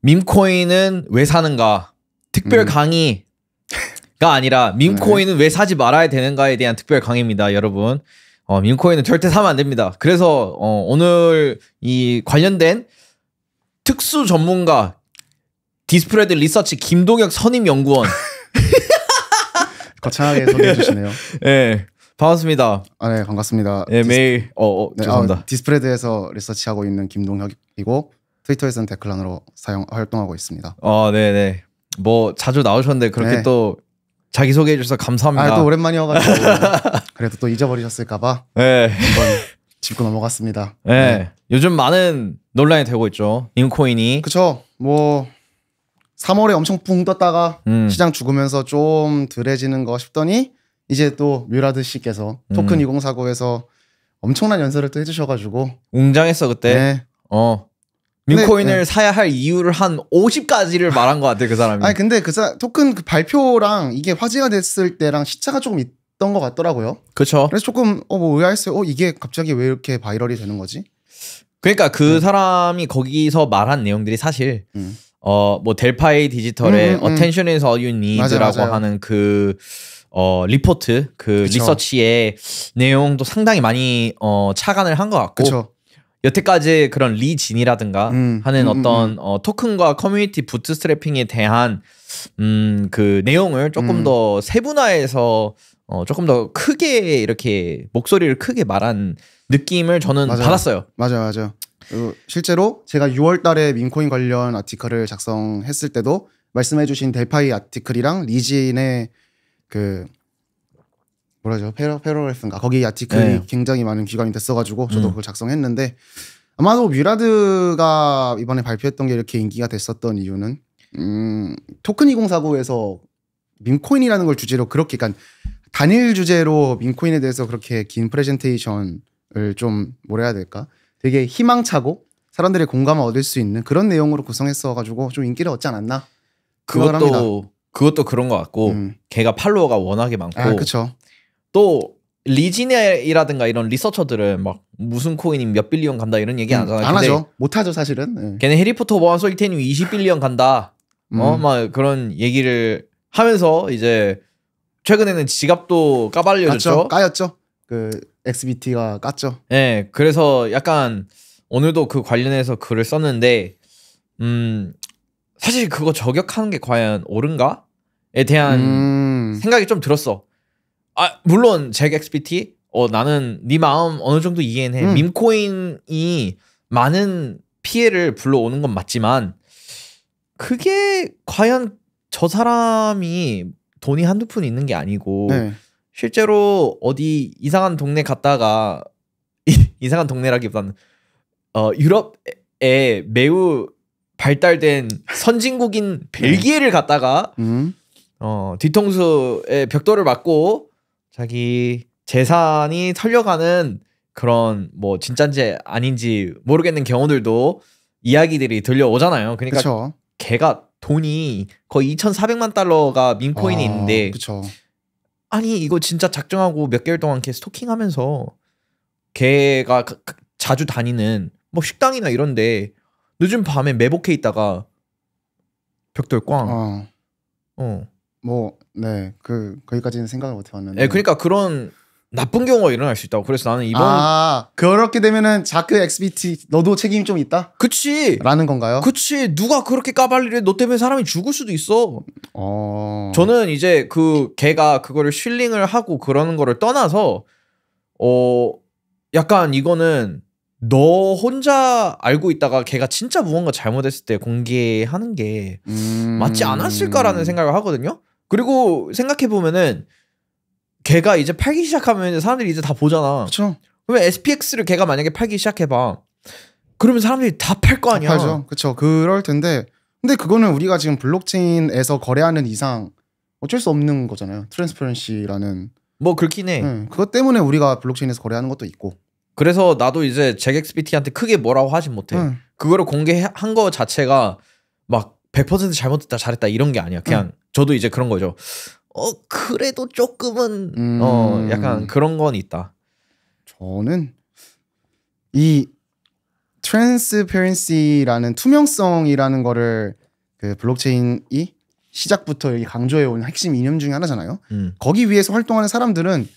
밈코인은 왜 사는가 특별 음. 강의가 아니라 밈코인은 네. 왜 사지 말아야 되는가에 대한 특별 강의입니다, 여러분. 어, 밈코인은 절대 사면 안 됩니다. 그래서 어, 오늘 이 관련된 특수 전문가 디스프레드 리서치 김동혁 선임 연구원 거창하게 소개해 주시네요. 네. 반갑습니다. 아, 네, 반갑습니다. 네, 디스... 매일 어, 어 네, 아, 죄송합니다. 아, 디스프레드에서 리서치하고 있는 김동혁이고 트위터에서는 데클란으로 사용 활동하고 있습니다. 어, 네, 네. 뭐 자주 나오셨는데 그렇게 네. 또 자기 소개해 주셔서 감사합니다. 아, 또 오랜만이어가지고 그래도 또 잊어버리셨을까봐 네. 한번 짚고 넘어갔습니다. 네. 네. 요즘 많은 논란이 되고 있죠. 인코인이. 그쵸. 뭐 3월에 엄청 붕 떴다가 음. 시장 죽으면서 좀 덜해지는 거 싶더니 이제 또 뮤라드 씨께서 음. 토큰 음. 2049에서 엄청난 연설을 또 해주셔가지고 웅장했어 그때. 네. 어. 뮤코인을 네, 네, 사야 할 이유를 한 50가지를 말한 것 같아요, 그 사람이. 아니, 근데 그 사, 토큰 그 발표랑 이게 화제가 됐을 때랑 시차가 조금 있던 것 같더라고요. 그렇죠. 그래서 조금 어, 뭐 의아했어요. 어, 이게 갑자기 왜 이렇게 바이럴이 되는 거지? 그러니까 그 음. 사람이 거기서 말한 내용들이 사실 음. 어뭐 델파이 디지털의 음, 음, 음, Attention is all you need라고 하는 그 어, 리포트 그 그쵸. 리서치의 내용도 상당히 많이 어, 착안을 한 것 같고 그쵸. 여태까지 그런 리진이라든가 음, 하는 음, 음, 어떤 음. 어, 토큰과 커뮤니티 부트스트래핑에 대한 음, 그 내용을 조금 음. 더 세분화해서 어, 조금 더 크게 이렇게 목소리를 크게 말한 느낌을 저는 맞아요. 받았어요. 맞아 요 맞아. 그 실제로 제가 6월달에 민코인 관련 아티클을 작성했을 때도 말씀해주신 델파이 아티클이랑 리진의 그 뭐라죠 페러 페러레슨가 거기 아티클이 그 네. 굉장히 많은 기관이 됐어가지고 저도 음. 그걸 작성했는데 아마도 뮤라드가 이번에 발표했던 게 이렇게 인기가 됐었던 이유는 음, 토큰 2049에서 민코인이라는 걸 주제로 그렇게 그러니까 단일 주제로 민코인에 대해서 그렇게 긴 프레젠테이션을 좀 뭐라 해야 될까 되게 희망차고 사람들의 공감을 얻을 수 있는 그런 내용으로 구성했어가지고 좀 인기를 얻지 않았나 그것도 그것도 그런 것 같고 음. 걔가 팔로워가 워낙에 많고 아, 또 리지네이라든가 이런 리서처들은 막 무슨 코인이 몇 빌리언 간다 이런 얘기 안 음, 하잖아요. 안 하죠. 못 하죠 사실은. 네. 걔네 해리포터 모아서 이태님 20 빌리언 간다. 어? 음. 어막 그런 얘기를 하면서 이제 최근에는 지갑도 까발려졌죠. 까였죠. 그 XBT가 깠죠. 네, 그래서 약간 오늘도 그 관련해서 글을 썼는데 음 사실 그거 저격하는 게 과연 옳은가에 대한 음. 생각이 좀 들었어. 아 물론 잭 XPT 어 나는 네 마음 어느 정도 이해는 해. 음. 민코인이 많은 피해를 불러오는 건 맞지만 그게 과연 저 사람이 돈이 한두 푼 있는 게 아니고 네. 실제로 어디 이상한 동네 갔다가 이상한 동네라기보다는 어 유럽에 매우 발달된 선진국인 네. 벨기에를 갔다가 음. 어 뒤통수에 벽돌을 맞고 자기 재산이 털려가는 그런 뭐 진짠지 아닌지 모르겠는 경우들도 이야기들이 들려오잖아요. 그러니까 그쵸. 걔가 돈이 거의 2,400만 달러가 민코인이 아, 있는데 그쵸. 아니 이거 진짜 작정하고 몇 개월 동안 걔 스토킹하면서 걔가 자주 다니는 뭐 식당이나 이런데 늦은 밤에 매복해 있다가 벽돌 꽝. 어. 어. 뭐네그 거기까지는 생각을 못 해봤는데. 네, 그러니까 그런 나쁜 경우가 일어날 수 있다고. 그래서 나는 이번 아 그렇게 되면은 자크 XBT 너도 책임이 좀 있다. 그치. 라는 건가요? 그치. 누가 그렇게 까발리래? 너 때문에 사람이 죽을 수도 있어. 어. 저는 이제 그 걔가 그거를 쉴링을 하고 그러는 거를 떠나서 어 약간 이거는 너 혼자 알고 있다가 걔가 진짜 무언가 잘못했을 때 공개하는 게 음... 맞지 않았을까라는 생각을 하거든요. 그리고 생각해 보면은 걔가 이제 팔기 시작하면 사람들이 이제 다 보잖아. 그렇죠. 그러면 SPX를 걔가 만약에 팔기 시작해봐. 그러면 사람들이 다 팔 거 아니야. 팔죠. 그렇죠. 그럴 텐데. 근데 그거는 우리가 지금 블록체인에서 거래하는 이상 어쩔 수 없는 거잖아요. 트랜스퍼런시라는. 뭐 그렇긴 해. 응. 네. 그것 때문에 우리가 블록체인에서 거래하는 것도 있고. 그래서 나도 이제 잭엑스피티한테 크게 뭐라고 하진 못해. 응. 네. 그거를 공개한 거 자체가 막100% 잘못했다 잘했다 이런 게 아니야. 그냥 음. 저도 이제 그런 거죠. 어 그래도 조금은 음. 어 약간 그런 건 있다. 저는 이 트랜스페런시라는 투명성이라는 거를 그 블록체인이 시작부터 여기 강조해 온 핵심 이념 중에 하나잖아요. 음. 거기 위해서 활동하는 사람들은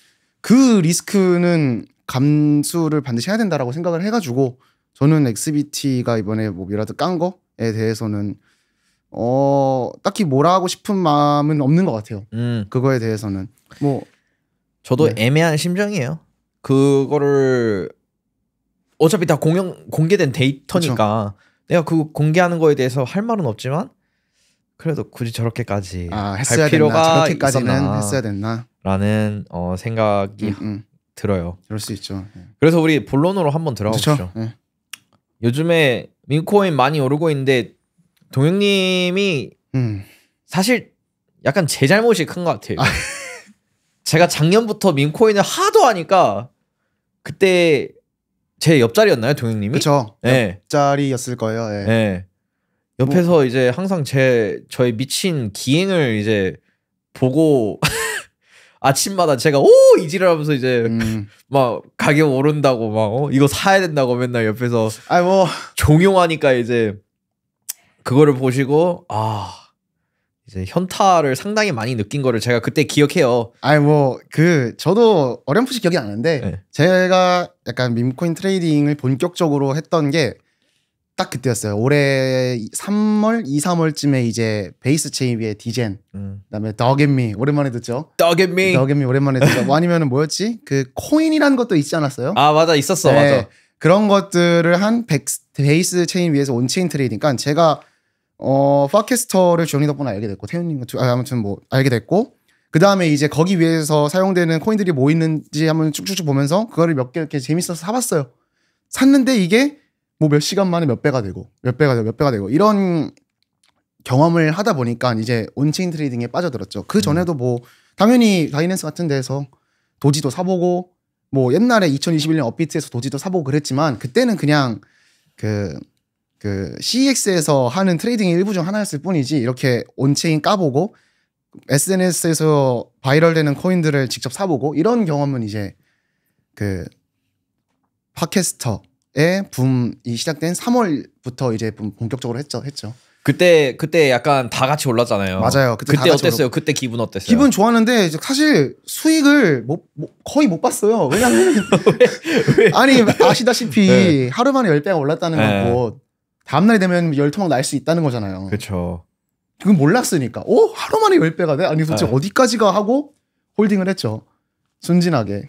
그 리스크는 감수를 반드시 해야 된다라고 생각을 해가지고 저는 엑스비티가 이번에 뭐 미라드 깐 거에 대해서는 어 딱히 뭐라 하고 싶은 마음은 없는 것 같아요. 음. 그거에 대해서는 뭐 저도 네. 애매한 심정이에요. 그거를 어차피 다 공영 공개된 데이터니까 그쵸. 내가 그 공개하는 거에 대해서 할 말은 없지만 그래도 굳이 저렇게까지 아, 했어야 할 필요가 됐나? 저렇게까지는 했어야 됐나라는 어, 생각이 음, 음. 들어요. 그럴 수 있죠. 네. 그래서 우리 본론으로 한번 들어가 보죠. 네. 요즘에 민코인 많이 오르고 있는데 동혁님이 음. 사실 약간 제 잘못이 큰 것 같아요. 아. 제가 작년부터 민코인을 하도 하니까 그때 제 옆자리였나요, 동혁님이 그렇죠. 네. 옆자리였을 거예요. 예. 네. 옆에서 뭐. 이제 항상 제 저의 미친 기행을 이제 보고 아침마다 제가 오 이지랄하면서 이제 음. 막 가격 오른다고 막 어? 이거 사야 된다고 맨날 옆에서 아뭐 종용하니까 이제 그거를 보시고 아 이제 현타를 상당히 많이 느낀 거를 제가 그때 기억해요. 아니 뭐그 저도 어렴풋이 기억이 나는데 네. 제가 약간 민코인 트레이딩을 본격적으로 했던 게 딱 그때였어요. 올해 3월, 2, 3월쯤에 이제 베이스 체이비의 디젠, 음. 그다음에 더겟미 오랜만에 듣죠. 더겟미, 더겟미 오랜만에 듣죠. 뭐 아니면은 뭐였지? 그 코인이라는 것도 있지 않았어요? 아 맞아 있었어 네. 맞아. 그런 것들을 한 베이스 체인 위에서 온체인 트레이딩. 그러니까 제가 어 팟캐스터를 주영 덕분에 알게 됐고 태훈님 아, 무튼뭐 알게 됐고 그 다음에 이제 거기 위해서 사용되는 코인들이 뭐 있는지 한번 쭉쭉쭉 보면서 그거를 몇 개 이렇게 재밌어서 사봤어요. 샀는데 이게 뭐 몇 시간 만에 몇 배가 되고 몇 배가 되고 몇 배가 되고 이런 경험을 하다 보니까 이제 온체인 트레이딩에 빠져들었죠. 그 음. 전에도 뭐 당연히 다이낸스 같은 데서 도지도 사보고 뭐 옛날에 2021년 업비트에서 도지도 사보고 그랬지만 그때는 그냥 그그 CEX에서 하는 트레이딩의 일부 중 하나였을 뿐이지 이렇게 온체인 까보고 SNS에서 바이럴되는 코인들을 직접 사보고 이런 경험은 이제 그 팟캐스터의 붐이 시작된 3월부터 이제 본격적으로 했죠. 했죠. 그때 그때 약간 다 같이 올랐잖아요. 맞아요. 그때, 그때 어땠어요? 올랐... 그때 기분 어땠어요? 기분 좋았는데 사실 수익을 못, 못 거의 못 봤어요. 왜냐면 아니 아시다시피 네. 하루 만에 10배가 올랐다는 거고 네. 다음날이 되면 열토막 날 수 있다는 거잖아요. 그렇죠. 그건 몰랐으니까. 어? 하루 만에 열배가 돼? 아니 도대체 네. 어디까지가 하고 홀딩을 했죠. 순진하게.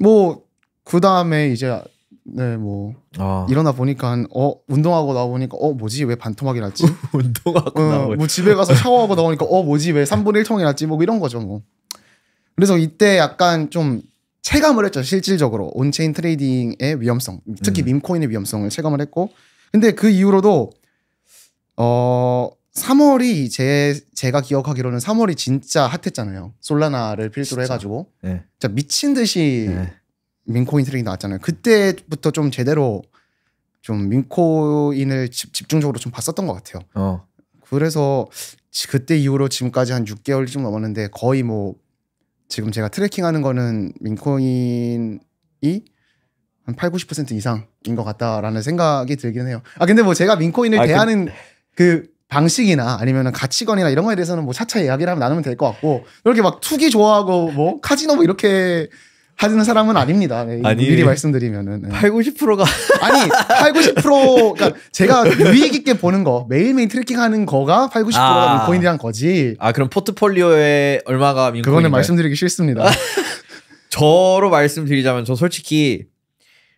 뭐그 다음에 이제 네뭐 아. 일어나 보니까 어 운동하고 나오니까 어 뭐지 왜 반토막이 났지 운동하고 어, 나오고 뭐 집에 가서 샤워하고 나오니까 어 뭐지 왜 3분의 1통이 났지 뭐 이런 거죠 뭐 그래서 이때 약간 좀 체감을 했죠 실질적으로 온체인 트레이딩의 위험성 특히 음. 밈코인의 위험성을 체감을 했고 근데 그 이후로도 어 3월이 제 제가 기억하기로는 3월이 진짜 핫했잖아요. 솔라나를 필두로 진짜. 해가지고 네. 진짜 미친 듯이 예. 민코인 트랙이 나왔잖아요. 그때부터 좀 제대로 좀 민코인을 집, 중적으로좀 봤었던 것 같아요. 어. 그래서 그때 이후로 지금까지 한 6개월쯤 넘었는데 거의 뭐 지금 제가 트래킹하는 거는 민코인이 한 8, 90% 이상인 것 같다라는 생각이 들긴 해요. 아 근데 뭐 제가 민코인을 아, 그 대하는 그... 그 방식이나 아니면 가치관이나 이런 거에 대해서는 뭐 차차 이야기를 하면 나누면 될 것 같고 이렇게 막 투기 좋아하고 뭐 카지노 뭐 이렇게 하는 사람은 아닙니다. 네, 아니, 미리 말씀드리면은 네. 8, 90%가 아니 8, 90% 그러니까 제가 유익 있게 보는 거 매일매일 트래킹하는 거가 8, 90%가 아, 민코인이란 거지. 아 그럼 포트폴리오에 얼마가 민코인? 그거는 말씀드리기 싫습니다. 저로 말씀드리자면 저 솔직히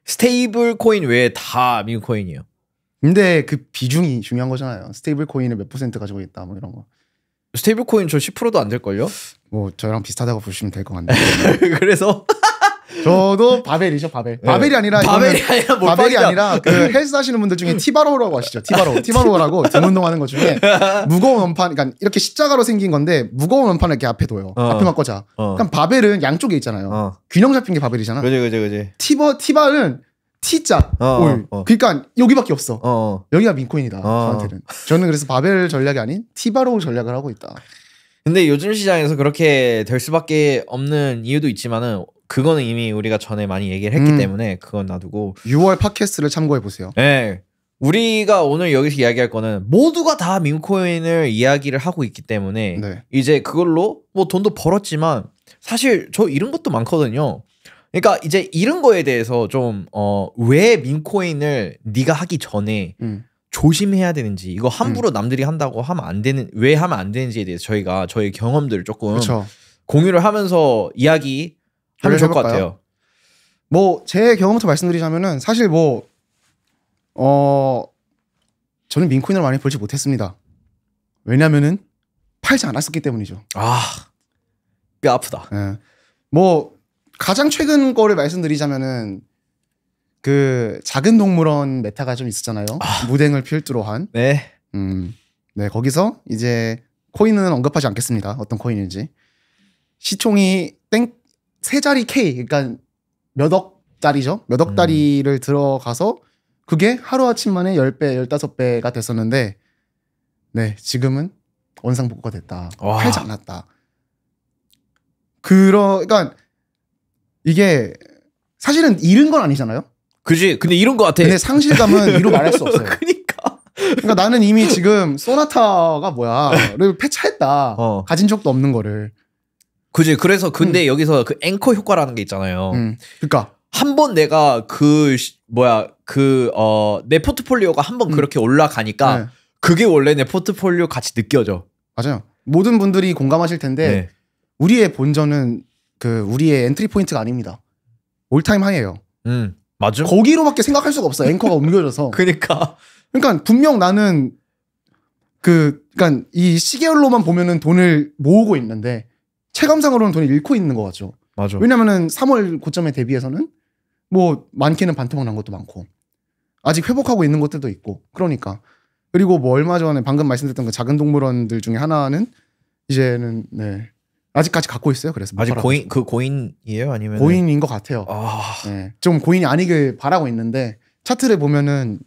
스테이블 코인 외에 다 미국 코인이에요. 근데 그 비중이 중요한 거잖아요. 스테이블 코인을 몇 퍼센트 가지고 있다 뭐 이런 거. 스테이블 코인 저 10%도 안 될걸요? 뭐 저랑 비슷하다고 보시면 될 것 같네요. 그래서 저도 바벨이죠, 바벨. 예. 바벨이 아니라 바벨이 아니라 바벨이 아니라 그 예. 헬스 하시는 분들 중에 티바로우라고 아시죠? 티바로우. 아, 티바로우라고 등 운동하는 것 중에 무거운 원판 그러니까 이렇게 십자가로 생긴 건데 무거운 원판을 이렇게 앞에 둬요. 어. 앞에만 꽂아. 어. 그럼 그러니까 바벨은 양쪽에 있잖아요. 어. 균형 잡힌 게 바벨이잖아. 그지 그지 그지. 티바 티바는 T자 어, 어, 올. 어. 그러니까 여기밖에 없어. 어. 어. 여기가 민코인이다. 어. 저한테는. 저는 그래서 바벨 전략이 아닌 티바로우 전략을 하고 있다. 근데 요즘 시장에서 그렇게 될 수밖에 없는 이유도 있지만은 그거는 이미 우리가 전에 많이 얘기를 했기 음. 때문에 그건 놔두고 6월 팟캐스트를 참고해 보세요. 네. 예. 우리가 오늘 여기서 이야기할 거는 모두가 다 민코인을 이야기를 하고 있기 때문에 네. 이제 그걸로 뭐 돈도 벌었지만 사실 저 잃은 것도 많거든요. 그러니까 이제 잃은 거에 대해서 좀 어 왜 민코인을 네가 하기 전에 음. 조심해야 되는지 이거 함부로 음. 남들이 한다고 하면 안 되는 왜 하면 안 되는지에 대해서 저희가 저희 경험들을 조금 그쵸. 공유를 하면서 이야기 하면 좋을 것 같아요. 뭐 제 경험부터 말씀드리자면은 사실 뭐 어 저는 민코인을 많이 벌지 못했습니다. 왜냐면은 팔지 않았었기 때문이죠. 아, 뼈 아프다. 예. 뭐 가장 최근 거를 말씀드리자면은 그 작은 동물원 메타가 좀 있었잖아요. 아. 무댕을 필두로 한. 네. 음. 네, 거기서 이제 코인은 언급하지 않겠습니다. 어떤 코인인지. 시총이 땡세 자리 K 그러니까 몇 억짜리죠. 몇 억짜리를 음. 들어가서 그게 하루아침 만에 10배, 15배가 됐었는데 네, 지금은 원상복구가 됐다. 와. 팔지 않았다. 그러 니까 그러니까 이게 사실은 잃은 건 아니잖아요. 그지. 근데 이런 것 같아. 근데 상실감은 이루 말할 수 없어요. 그러니까. 그니까 나는 이미 지금 소나타가 뭐야를 폐차했다. 어. 가진 적도 없는 거를. 그지 그래서 근데 음. 여기서 그 앵커 효과라는 게 있잖아요. 음. 그러니까 한번 내가 그 뭐야 그 어 내 포트폴리오가 한번 음. 그렇게 올라가니까 네. 그게 원래 내 포트폴리오 같이 느껴져. 맞아요. 모든 분들이 공감하실 텐데 네. 우리의 본전은 그 우리의 엔트리 포인트가 아닙니다. 올타임 하이예요. 음. 맞아. 거기로밖에 생각할 수가 없어. 앵커가 옮겨져서. 그러니까. 그러니까 분명 나는 그 그러니까 이 시계열로만 보면은 돈을 모으고 있는데 체감상으로는 돈을 잃고 있는 것 같죠. 맞아. 왜냐면은 3월 고점에 대비해서는 뭐 많게는 반토막 난 것도 많고 아직 회복하고 있는 것들도 있고 그러니까 그리고 뭐 얼마 전에 방금 말씀드렸던 그 작은 동물원들 중에 하나는 이제는 네 아직까지 갖고 있어요. 그래서 뭐 아직 고인 그 고인이에요, 아니면 고인인 것 같아요. 아... 네, 좀 고인이 아니길 바라고 있는데 차트를 보면은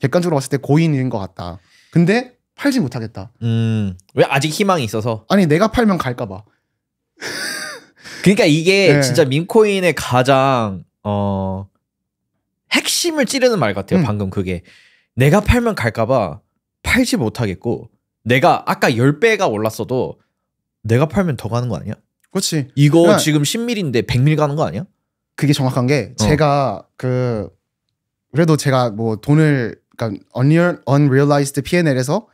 객관적으로 봤을 때 고인인 것 같다. 근데 팔지 못하겠다. 음, 왜 아직 희망이 있어서? 아니 내가 팔면 갈까봐. 그러니까 이게 네. 진짜 민코인의 가장 어 핵심을 찌르는 말 같아요. 음. 방금 그게 내가 팔면 갈까봐 팔지 못하겠고 내가 아까 열배가 올랐어도 내가 팔면 더 가는 거 아니야? 그렇지. 이거 그러 그러니까 지금 10밀인데 100밀 가는 거 아니야? 그게 정확한 게 어. 제가 그 그래도 제가 뭐 돈을 그러니까 unreal, unrealized P&L에서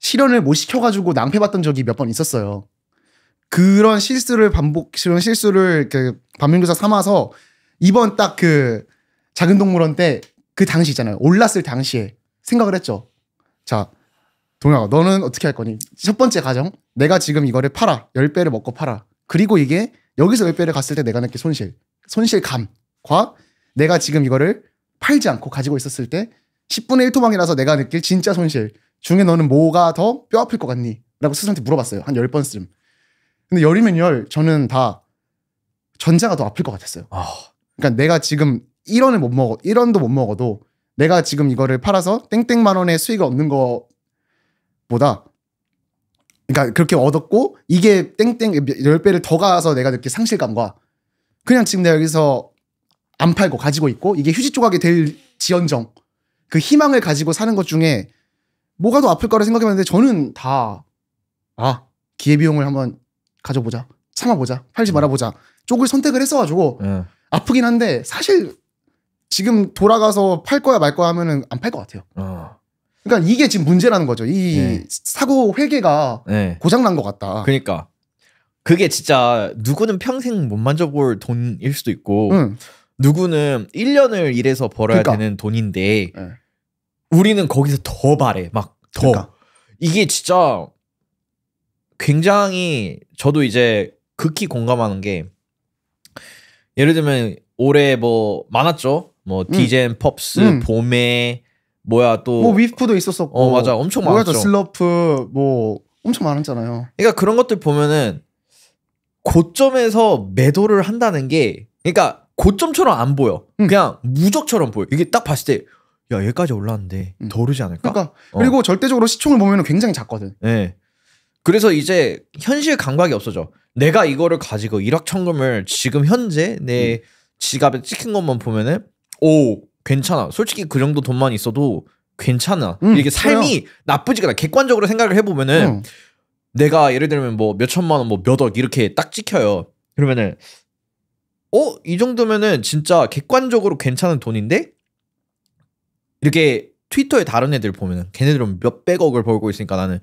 실현을 못 시켜가지고 낭패봤던 적이 몇 번 있었어요. 그런 실수를 반복, 그런 실수를 그 반면교사 삼아서 이번 딱 그 작은 동물원 때 그 당시 있잖아요. 올랐을 당시에 생각을 했죠. 자, 동혁아, 너는 어떻게 할 거니? 첫 번째 가정. 내가 지금 이거를 팔아. 10배를 먹고 팔아. 그리고 이게 여기서 10배를 갔을 때 내가 느낀 손실. 손실감과 내가 지금 이거를 팔지 않고 가지고 있었을 때 10분의 1토막이라서 내가 느낄 진짜 손실 중에 너는 뭐가 더 뼈아플 것 같니? 라고 스승한테 물어봤어요. 한 10번쯤. 근데 열이면 열 저는 다 전자가 더 아플 것 같았어요. 아. 그러니까 내가 지금 1원을 못 먹어 1원도 못 먹어도 내가 지금 이거를 팔아서 땡땡만 원의 수익을 얻는 것보다 그러니까 그렇게 얻었고 이게 땡땡 10배를 더 가서 내가 느낄 상실감과 그냥 지금 내가 여기서 안 팔고 가지고 있고 이게 휴지 조각이 될 지연정 그 희망을 가지고 사는 것 중에 뭐가 더 아플 거라 생각해봤는데 저는 다 아 기회비용을 한번 가져보자. 참아보자. 팔지 말아보자. 쪽을 선택을 했어가지고 네. 아프긴 한데 사실 지금 돌아가서 팔 거야 말 거야 하면은 안팔 것 같아요. 어. 그러니까 이게 지금 문제라는 거죠. 이 네. 사고 회계가 네. 고장 난것 같다. 그러니까 그게 진짜 누구는 평생 못 만져볼 돈일 수도 있고 응. 누구는 1년을 일해서 벌어야 그러니까. 되는 돈인데 우리는 거기서 더 바래 막더 그러니까. 이게 진짜 굉장히 저도 이제 극히 공감하는 게 예를 들면 올해 뭐 많았죠. 뭐 음. 디젠 펍스 음. 봄에 뭐야 또 뭐 위프도 있었었고 어 맞아 엄청 많았죠. 슬러프 뭐 엄청 많았잖아요. 그러니까 그런 것들 보면은 고점에서 매도를 한다는 게 그러니까 고점처럼 안 보여. 음. 그냥 무적처럼 보여. 이게 딱 봤을 때야 얘까지 올랐는데 음. 더 오르지 않을까? 그러니까 어. 그리고 절대적으로 시총을 보면 굉장히 작거든. 네. 그래서 이제 현실 감각이 없어져. 내가 이거를 가지고 일확천금을 지금 현재 내 음. 지갑에 찍힌 것만 보면은 오 괜찮아. 솔직히 그 정도 돈만 있어도 괜찮아. 음, 이게 삶이 그래요. 나쁘지가 않아. 객관적으로 생각을 해보면은 음. 내가 예를 들면 뭐 몇 천만 원, 뭐 몇억 이렇게 딱 찍혀요. 그러면은 어이 정도면은 진짜 객관적으로 괜찮은 돈인데 이렇게 트위터에 다른 애들 보면은 걔네들은 몇 백억을 벌고 있으니까 나는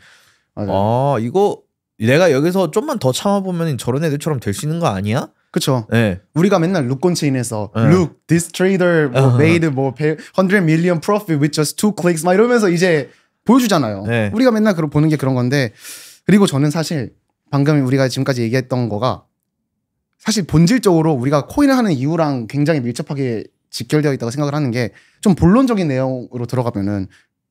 맞아요. 아 이거 내가 여기서 좀만 더 참아보면 저런 애들처럼 될 수 있는 거 아니야? 그쵸 네. 우리가 맨날 루콘체인에서 네. 예. Look, this trader 뭐 u h h made 뭐100 million profit with just two clicks 막 이러면서 이제 보여주잖아요. 네. 우리가 맨날 그런 보는 게 그런 건데 그리고 저는 사실 방금 우리가 지금까지 얘기했던 거가 사실 본질적으로 우리가 코인을 하는 이유랑 굉장히 밀접하게 직결되어 있다고 생각을 하는 게 좀 본론적인 내용으로 들어가면은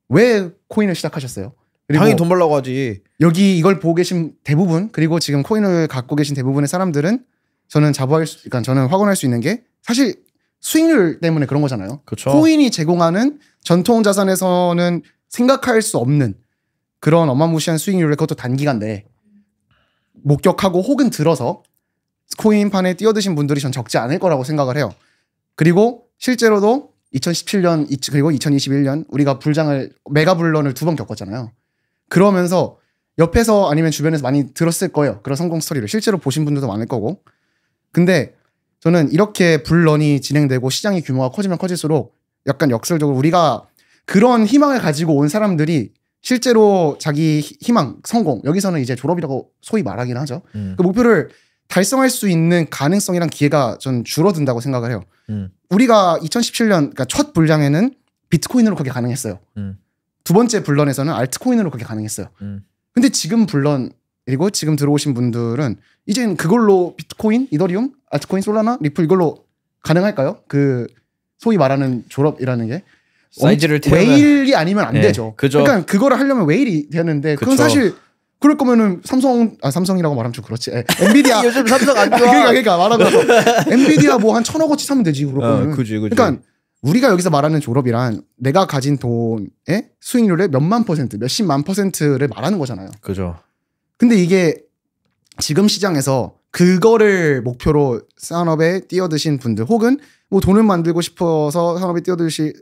왜 코인을 시작하셨어요? 당연히 돈 벌라고 하지. 여기 이걸 보고 계신 대부분 그리고 지금 코인을 갖고 계신 대부분의 사람들은 저는 자부할 수, 그러니까 저는 확언할 수 있는 게 사실 수익률 때문에 그런 거잖아요. 그쵸. 코인이 제공하는 전통 자산에서는 생각할 수 없는 그런 어마무시한 수익률을 그것도 단기간 내에 목격하고 혹은 들어서 코인판에 뛰어드신 분들이 전 적지 않을 거라고 생각을 해요. 그리고 실제로도 2017년 그리고 2021년 우리가 불장을 메가불런을 두 번 겪었잖아요. 그러면서 옆에서 아니면 주변에서 많이 들었을 거예요. 그런 성공 스토리를 실제로 보신 분들도 많을 거고. 근데 저는 이렇게 불런이 진행되고 시장의 규모가 커지면 커질수록 약간 역설적으로 우리가 그런 희망을 가지고 온 사람들이 실제로 자기 희망, 성공, 여기서는 이제 졸업이라고 소위 말하긴 하죠. 음. 그 목표를 달성할 수 있는 가능성이랑 기회가 전 줄어든다고 생각을 해요. 음. 우리가 2017년, 그러니까 첫 분량에는 비트코인으로 그게 가능했어요. 음. 두 번째 블런에서는 알트코인으로 그게 가능했어요. 음. 근데 지금 블런 그리고 지금 들어오신 분들은 이젠 그걸로 비트코인, 이더리움, 알트코인, 솔라나, 리플 이걸로 가능할까요? 그 소위 말하는 졸업이라는 게 사이즈를 태 웨일이 아니면 안 네, 되죠. 그죠. 그러니까 그거를 하려면 웨일이 되는데 그건 그쵸. 사실 그럴 거면은 삼성 아 삼성이라고 말하면 좀 그렇지. 에, 예, 엔비디아 요즘 삼성 안 좋아. 그러니까 그러니까 말하면 엔비디아 뭐 한 천억 어치 사면 되지 그러면. 어, 그지 그지. 그러니까 우리가 여기서 말하는 졸업이란 내가 가진 돈의 수익률의 몇만 퍼센트, 몇십만 퍼센트를 말하는 거잖아요. 그죠. 근데 이게 지금 시장에서 그거를 목표로 산업에 뛰어드신 분들 혹은 뭐 돈을 만들고 싶어서 산업에 뛰어드신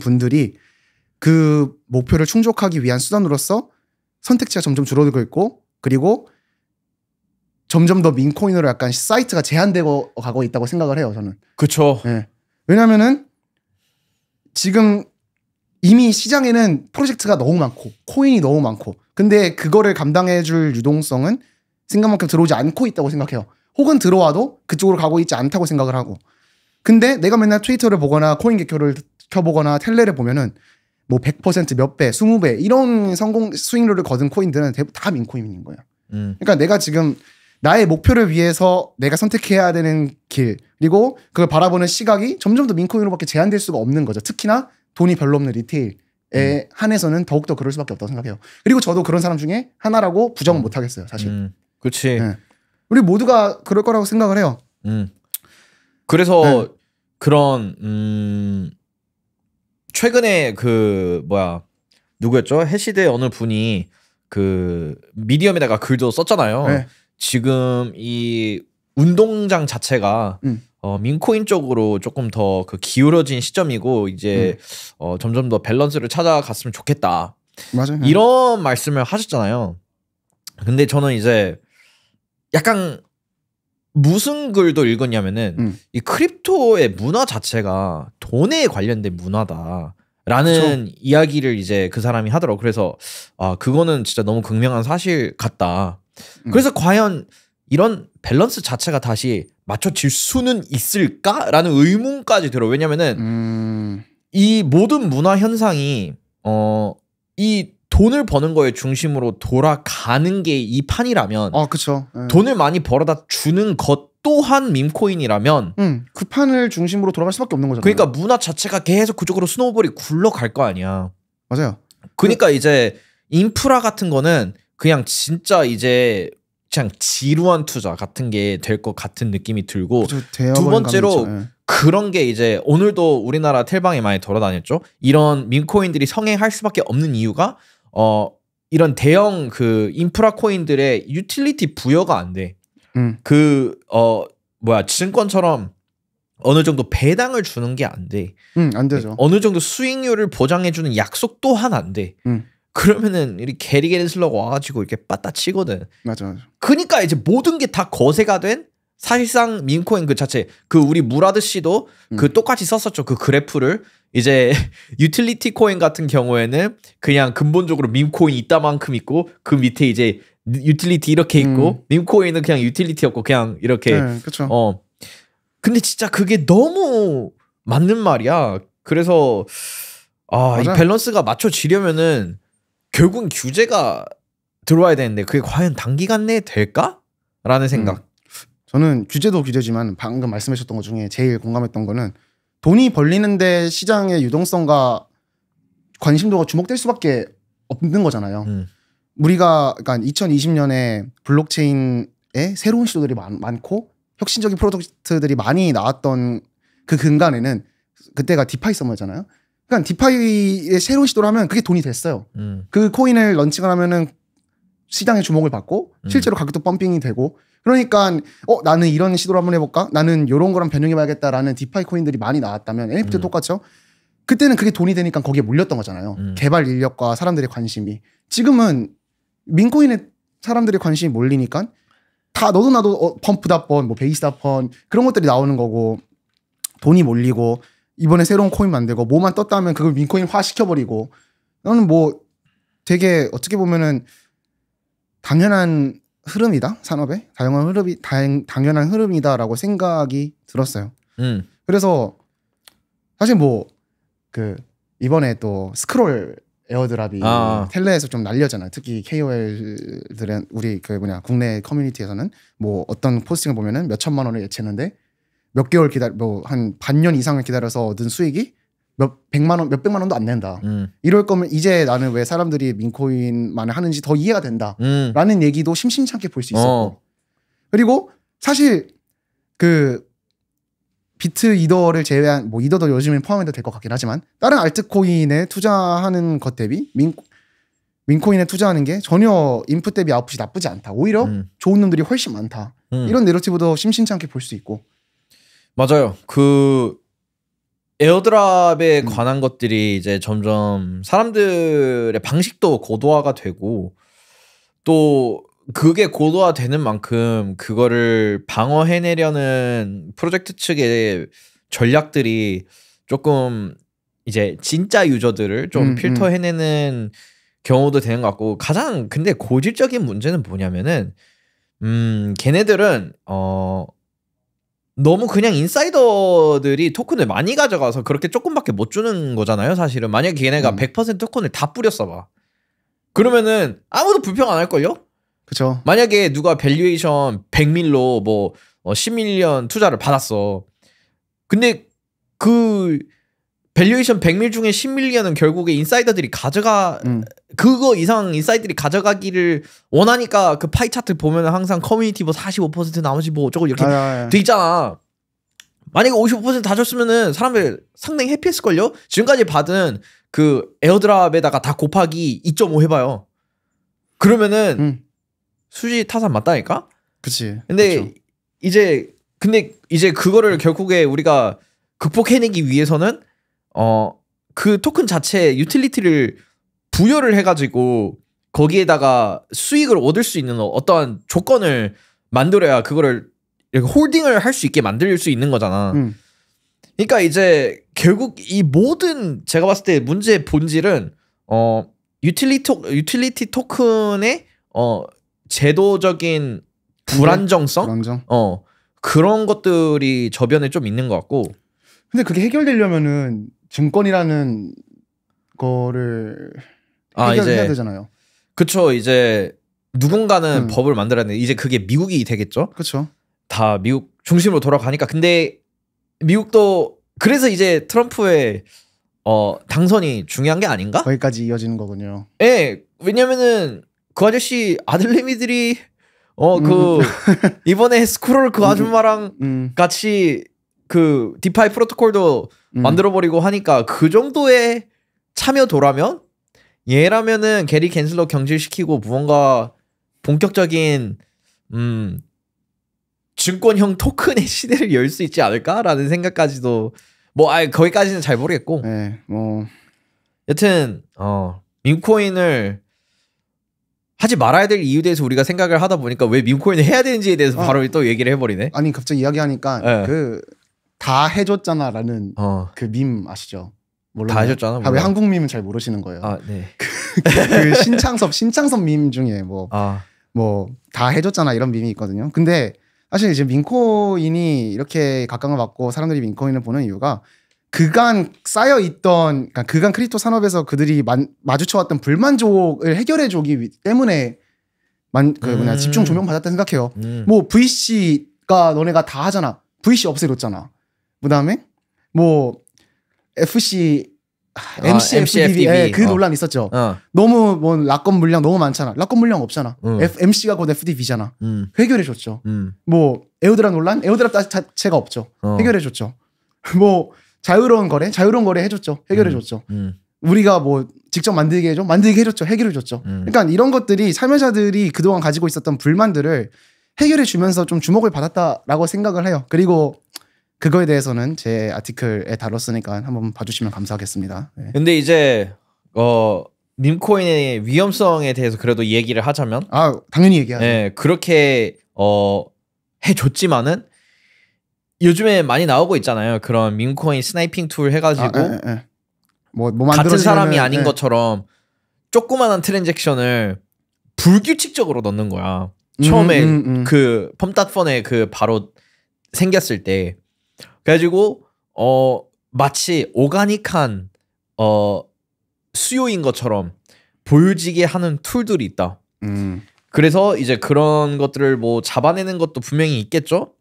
분들이 그 목표를 충족하기 위한 수단으로서 선택지가 점점 줄어들고 있고 그리고 점점 더 민코인으로 약간 사이트가 제한되고 가고 있다고 생각을 해요 저는. 그렇죠. 네. 예. 왜냐하면은 지금 이미 시장에는 프로젝트가 너무 많고 코인이 너무 많고 근데 그거를 감당해줄 유동성은 생각만큼 들어오지 않고 있다고 생각해요. 혹은 들어와도 그쪽으로 가고 있지 않다고 생각을 하고. 근데 내가 맨날 트위터를 보거나 코인 개표를 켜보거나 텔레를 보면은 뭐 100%몇 배, 20배 이런 성공 수익률을 거둔 코인들은 대부분 다 민코인인 거예요. 음. 그러니까 내가 지금 나의 목표를 위해서 내가 선택해야 되는 길, 그리고 그걸 바라보는 시각이 점점 더 민코인으로밖에 제한될 수가 없는 거죠. 특히나 돈이 별로 없는 리테일에 음. 한해서는 더욱더 그럴 수밖에 없다고 생각해요. 그리고 저도 그런 사람 중에 하나라고 부정은 음. 못 하겠어요, 사실. 음. 그렇지. 네. 우리 모두가 그럴 거라고 생각을 해요. 음. 그래서 네. 그런 음 최근에 그 뭐야 누구였죠? 해시대 어느 분이 그 미디엄에다가 글도 썼잖아요. 네. 지금 이 운동장 자체가 음. 어, 민코인 쪽으로 조금 더 그 기울어진 시점이고 이제 음. 어, 점점 더 밸런스를 찾아갔으면 좋겠다. 맞아요. 예. 이런 말씀을 하셨잖아요. 근데 저는 이제 약간 무슨 글도 읽었냐면은 음. 이 크립토의 문화 자체가 돈에 관련된 문화다. 라는 그쵸? 이야기를 이제 그 사람이 하더라고. 그래서 아, 그거는 진짜 너무 극명한 사실 같다. 음. 그래서 과연 이런 밸런스 자체가 다시 맞춰질 수는 있을까라는 의문까지 들어. 왜냐면은 음... 이 모든 문화 현상이 어 이 돈을 버는 거에 중심으로 돌아가는 게 이 판이라면 아, 그렇죠. 돈을 많이 벌어다 주는 것 또한 밈코인이라면 음, 그 판을 중심으로 돌아갈 수밖에 없는 거잖아요. 그러니까 문화 자체가 계속 그쪽으로 스노우볼이 굴러갈 거 아니야. 맞아요. 그러니까 그... 이제 인프라 같은 거는 그냥 진짜 이제 그냥 지루한 투자 같은 게 될 것 같은 느낌이 들고 그쵸, 두 번째로 네. 그런 게 이제 오늘도 우리나라 텔방에 많이 돌아다녔죠. 이런 민코인들이 성행할 수밖에 없는 이유가 어 이런 대형 그 인프라 코인들의 유틸리티 부여가 안 돼. 음. 그어 뭐야 증권처럼 어느 정도 배당을 주는 게 안 돼. 음, 되죠. 어느 정도 수익률을 보장해주는 약속 또한 안 돼. 음. 그러면은 이 게리 겐슬러가 와가지고 이렇게 빠따 치거든. 맞아 맞아. 그니까 이제 모든 게 다 거세가 된 사실상 민코인 그 자체 그 우리 무라드 씨도 음. 그 똑같이 썼었죠 그 그래프를 이제 유틸리티 코인 같은 경우에는 그냥 근본적으로 민코인 있다만큼 있고 그 밑에 이제 유틸리티 이렇게 있고 음. 민코인은 그냥 유틸리티였고 그냥 이렇게 네, 그쵸. 어 근데 진짜 그게 너무 맞는 말이야 그래서 아 이 밸런스가 맞춰지려면은 결국은 규제가 들어와야 되는데 그게 과연 단기간 내에 될까? 라는 음. 생각. 음. 저는 규제도 규제지만 방금 말씀하셨던 것 중에 제일 공감했던 거는 돈이 벌리는데 시장의 유동성과 관심도가 주목될 수밖에 없는 거잖아요. 음. 우리가 그러니까 2020년에 블록체인에 새로운 시도들이 많, 고 혁신적인 프로덕트들이 많이 나왔던 그 근간에는 그때가 디파이 서머잖아요. 그러니까 디파이의 새로운 시도를 하면 그게 돈이 됐어요. 음. 그 코인을 런칭을 하면은 시장의 주목을 받고 음. 실제로 가격도 펌핑이 되고 그러니까 어 나는 이런 시도를 한번 해볼까? 나는 이런 거랑 변형해봐야겠다라는 디파이 코인들이 많이 나왔다면 NFT 도 음. 똑같죠. 그때는 그게 돈이 되니까 거기에 몰렸던 거잖아요. 음. 개발 인력과 사람들의 관심이 지금은 민코인에 사람들의 관심이 몰리니까 다 너도 나도 어, 펌프다 펀, 뭐 베이스다 펀 그런 것들이 나오는 거고 돈이 몰리고 이번에 새로운 코인 만들고 뭐만 떴다 하면 그걸 민코인화 시켜버리고 나는 뭐 되게 어떻게 보면은 당연한 흐름이다 산업에 다양한 흐름이 다행, 당연한 흐름이다라고 생각이 들었어요. 음. 그래서 사실 뭐 그 이번에 또 스크롤 에어드랍이 아. 텔레에서 좀 날렸잖아요. 특히 KOL들은 우리 그 뭐냐 국내 커뮤니티에서는 뭐 어떤 포스팅을 보면은 몇 천만 원을 예치했는데 몇 개월 기다려 뭐한 반년 이상을 기다려서 얻은 수익이 몇 백만 원, 몇 백만 원도 안 낸다. 음. 이럴 거면 이제 나는 왜 사람들이 민코인만을 하는지 더 이해가 된다라는 음. 얘기도 심심찮게 볼 수 있었고 어. 그리고 사실 그 비트 이더를 제외한 뭐 이더도 요즘에 포함해도 될 것 같긴 하지만 다른 알트코인에 투자하는 것 대비 민 민코인에 투자하는 게 전혀 인풋 대비 아웃풋이 나쁘지 않다. 오히려 음. 좋은 놈들이 훨씬 많다. 음. 이런 내러티브도 심심찮게 볼 수 있고 맞아요. 그 에어드랍에 음. 관한 것들이 이제 점점 사람들의 방식도 고도화가 되고 또 그게 고도화되는 만큼 그거를 방어해내려는 프로젝트 측의 전략들이 조금 이제 진짜 유저들을 좀 음, 음. 필터해내는 음. 경우도 되는 것 같고 가장 근데 고질적인 문제는 뭐냐면은 음 걔네들은 어 너무 그냥 인사이더들이 토큰을 많이 가져가서 그렇게 조금밖에 못 주는 거잖아요, 사실은. 만약에 걔네가 음. 100% 토큰을 다 뿌렸어 봐. 그러면은 아무도 불평 안 할걸요? 그쵸. 만약에 누가 밸류에이션 100밀로 뭐 10밀리언 어, 투자를 받았어. 근데 그 밸류에이션 100밀 중에 10밀리언은 결국에 인사이더들이 가져가 음. 그거 이상 인사이드들이 가져가기를 원하니까 그 파이 차트 보면 항상 커뮤니티 뭐45% 나머지 뭐 어쩌고 이렇게 아, 아, 돼 아. 있잖아. 만약에 55%다 줬으면은 사람들 상당히 해피했을 걸요. 지금까지 받은 그 에어드랍에다가 다 곱하기 2.5 해봐요. 그러면은 음. 수지 타산 맞다니까? 그치. 근데 그쵸. 이제 근데 이제 그거를 결국에 우리가 극복해내기 위해서는 어그 토큰 자체에 유틸리티를 부여를 해가지고 거기에다가 수익을 얻을 수 있는 어떠한 조건을 만들어야 그거를 이렇게 홀딩을 할 수 있게 만들 수 있는 거잖아. 음. 그러니까 이제 결국 이 모든 제가 봤을 때 문제의 본질은 어 유틸리티 유틸리티 토큰의 어 제도적인 불안정성, 불안정? 어 그런 것들이 저변에 좀 있는 것 같고. 근데 그게 해결되려면은 증권이라는 거를 아, 해결해야 되잖아요. 그쵸 이제 누군가는 음. 법을 만들어는데 이제 그게 미국이 되겠죠. 그렇다 미국 중심으로 돌아가니까 근데 미국도 그래서 이제 트럼프의 어 당선이 중요한 게 아닌가? 거기까지 이어지는 거군요. 예. 네, 왜냐면은 그 아저씨 아들내미들이 어그 음. 이번에 스크롤 그 음. 아줌마랑 음. 같이 그 디파이 프로토콜도 음. 만들어버리고 하니까 그 정도의 참여도라면 얘라면은 게리 갠슬러 경질시키고 무언가 본격적인 음 증권형 토큰의 시대를 열 수 있지 않을까라는 생각까지도 뭐 아예 거기까지는 잘 모르겠고 네, 뭐 여튼 어 민코인을 하지 말아야 될 이유에 대해서 우리가 생각을 하다 보니까 왜 민코인을 해야 되는지에 대해서 어. 바로 또 얘기를 해버리네 아니 갑자기 이야기하니까 네. 그다 해줬잖아라는 어. 그밈 아시죠? 다 해줬잖아. 아, 왜 한국 밈은 잘 모르시는 거예요? 아 네. 그, 그 신창섭 신창섭 밈 중에 뭐 뭐다 아. 해줬잖아 이런 밈이 있거든요. 근데 사실 이제 민코인이 이렇게 각광을 받고 사람들이 민코인을 보는 이유가 그간 쌓여 있던 그러니까 그간 크립토 산업에서 그들이 만, 마주쳐왔던 불만족을 해결해 주기 때문에 만, 그 뭐냐 음. 집중 조명 받았다 생각해요. 음. 뭐 VC가 너네가 다 하잖아. VC 없애줬잖아. 그다음에 뭐 FC 아, 어, MC, MCFDB, 예, 그 어. 논란 있었죠. 어. 너무 뭐 락건 물량 너무 많잖아. 락건 물량 없잖아. 음. F, MC가 곧 FDB잖아. 음. 해결해 줬죠. 음. 뭐 에어드랍 논란, 에어드랍 자체가 없죠. 어. 해결해 줬죠. 뭐 자유로운 거래, 자유로운 거래 해줬죠. 해결해 음. 줬죠. 음. 우리가 뭐 직접 만들게 해줘, 만들게 해줬죠. 해결해 줬죠. 음. 그러니까 이런 것들이 참여자들이 그동안 가지고 있었던 불만들을 해결해 주면서 좀 주목을 받았다라고 생각을 해요. 그리고 그거에 대해서는 제 아티클에 다뤘으니까 한번 봐주시면 감사하겠습니다. 네. 근데 이제 어 님코인의 위험성에 대해서 그래도 얘기를 하자면 아 당연히 얘기하죠. 네 그렇게 어 해줬지만은 요즘에 많이 나오고 있잖아요. 그런 민코인 스나이핑 툴 해가지고 아, 에, 예, 에. 예, 예. 뭐, 뭐 같은 사람이 아닌 에. 것처럼 조그만한 트랜잭션을 불규칙적으로 넣는 거야. 처음에 음, 음, 음. 그펌닷폰에그 바로 생겼을 때 그래가지고 어 마치 오가닉한 어 수요인 것처럼 보여지게 하는 툴들이 있다. 음. 그래서 이제 그런 것들을 뭐 잡아내는 것도 분명히 있겠죠.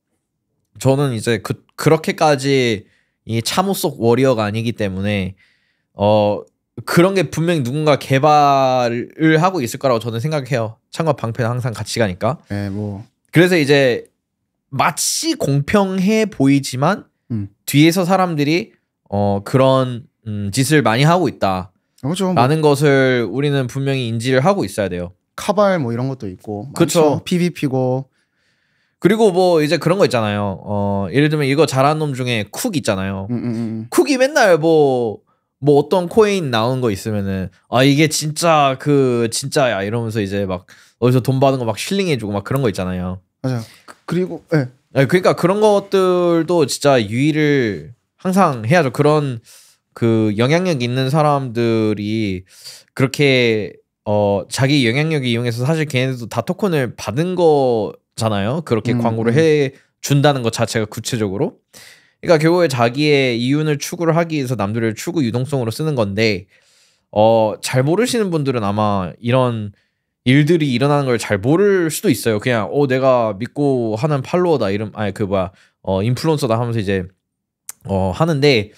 저는 이제 그 그렇게까지 이 참호 속 워리어가 아니기 때문에 어 그런 게 분명히 누군가 개발을 하고 있을 거라고 저는 생각해요. 창과 방패는 항상 같이 가니까. 네, 뭐. 그래서 이제 마치 공평해 보이지만 뒤에서 사람들이 어 그런 음, 짓을 많이 하고 있다. 그렇죠. 뭐 라는 것을 우리는 분명히 인지를 하고 있어야 돼요. 카발 뭐 이런 것도 있고. 그렇죠. PVP고. 그리고 뭐 이제 그런 거 있잖아요. 어 예를 들면 이거 잘하는 놈 중에 쿡 있잖아요. 음, 음, 음. 쿡이 맨날 뭐뭐 뭐 어떤 코인 나온 거 있으면은 아 이게 진짜 그 진짜야 이러면서 이제 막 어디서 돈 받은 거막 실링해주고 막 그런 거 있잖아요. 맞아요. 그, 그리고 예. 네. 네, 그러니까 그런 것들도 진짜 유의를 항상 해야죠. 그런 그 영향력 있는 사람들이 그렇게 어 자기 영향력을 이용해서 사실 걔네도 들다 토큰을 받은 거잖아요. 그렇게 음. 광고를 해 준다는 것 자체가 구체적으로. 그러니까 결국에 자기의 이윤을 추구를 하기 위해서 남들을 추구 유동성으로 쓰는 건데 어 잘 모르시는 분들은 아마 이런 일들이 일어나는 걸 잘 모를 수도 있어요. 그냥 어 내가 믿고 하는 팔로워다 이름 아니 그 뭐야 어 인플루언서다 하면서 이제 어 하는데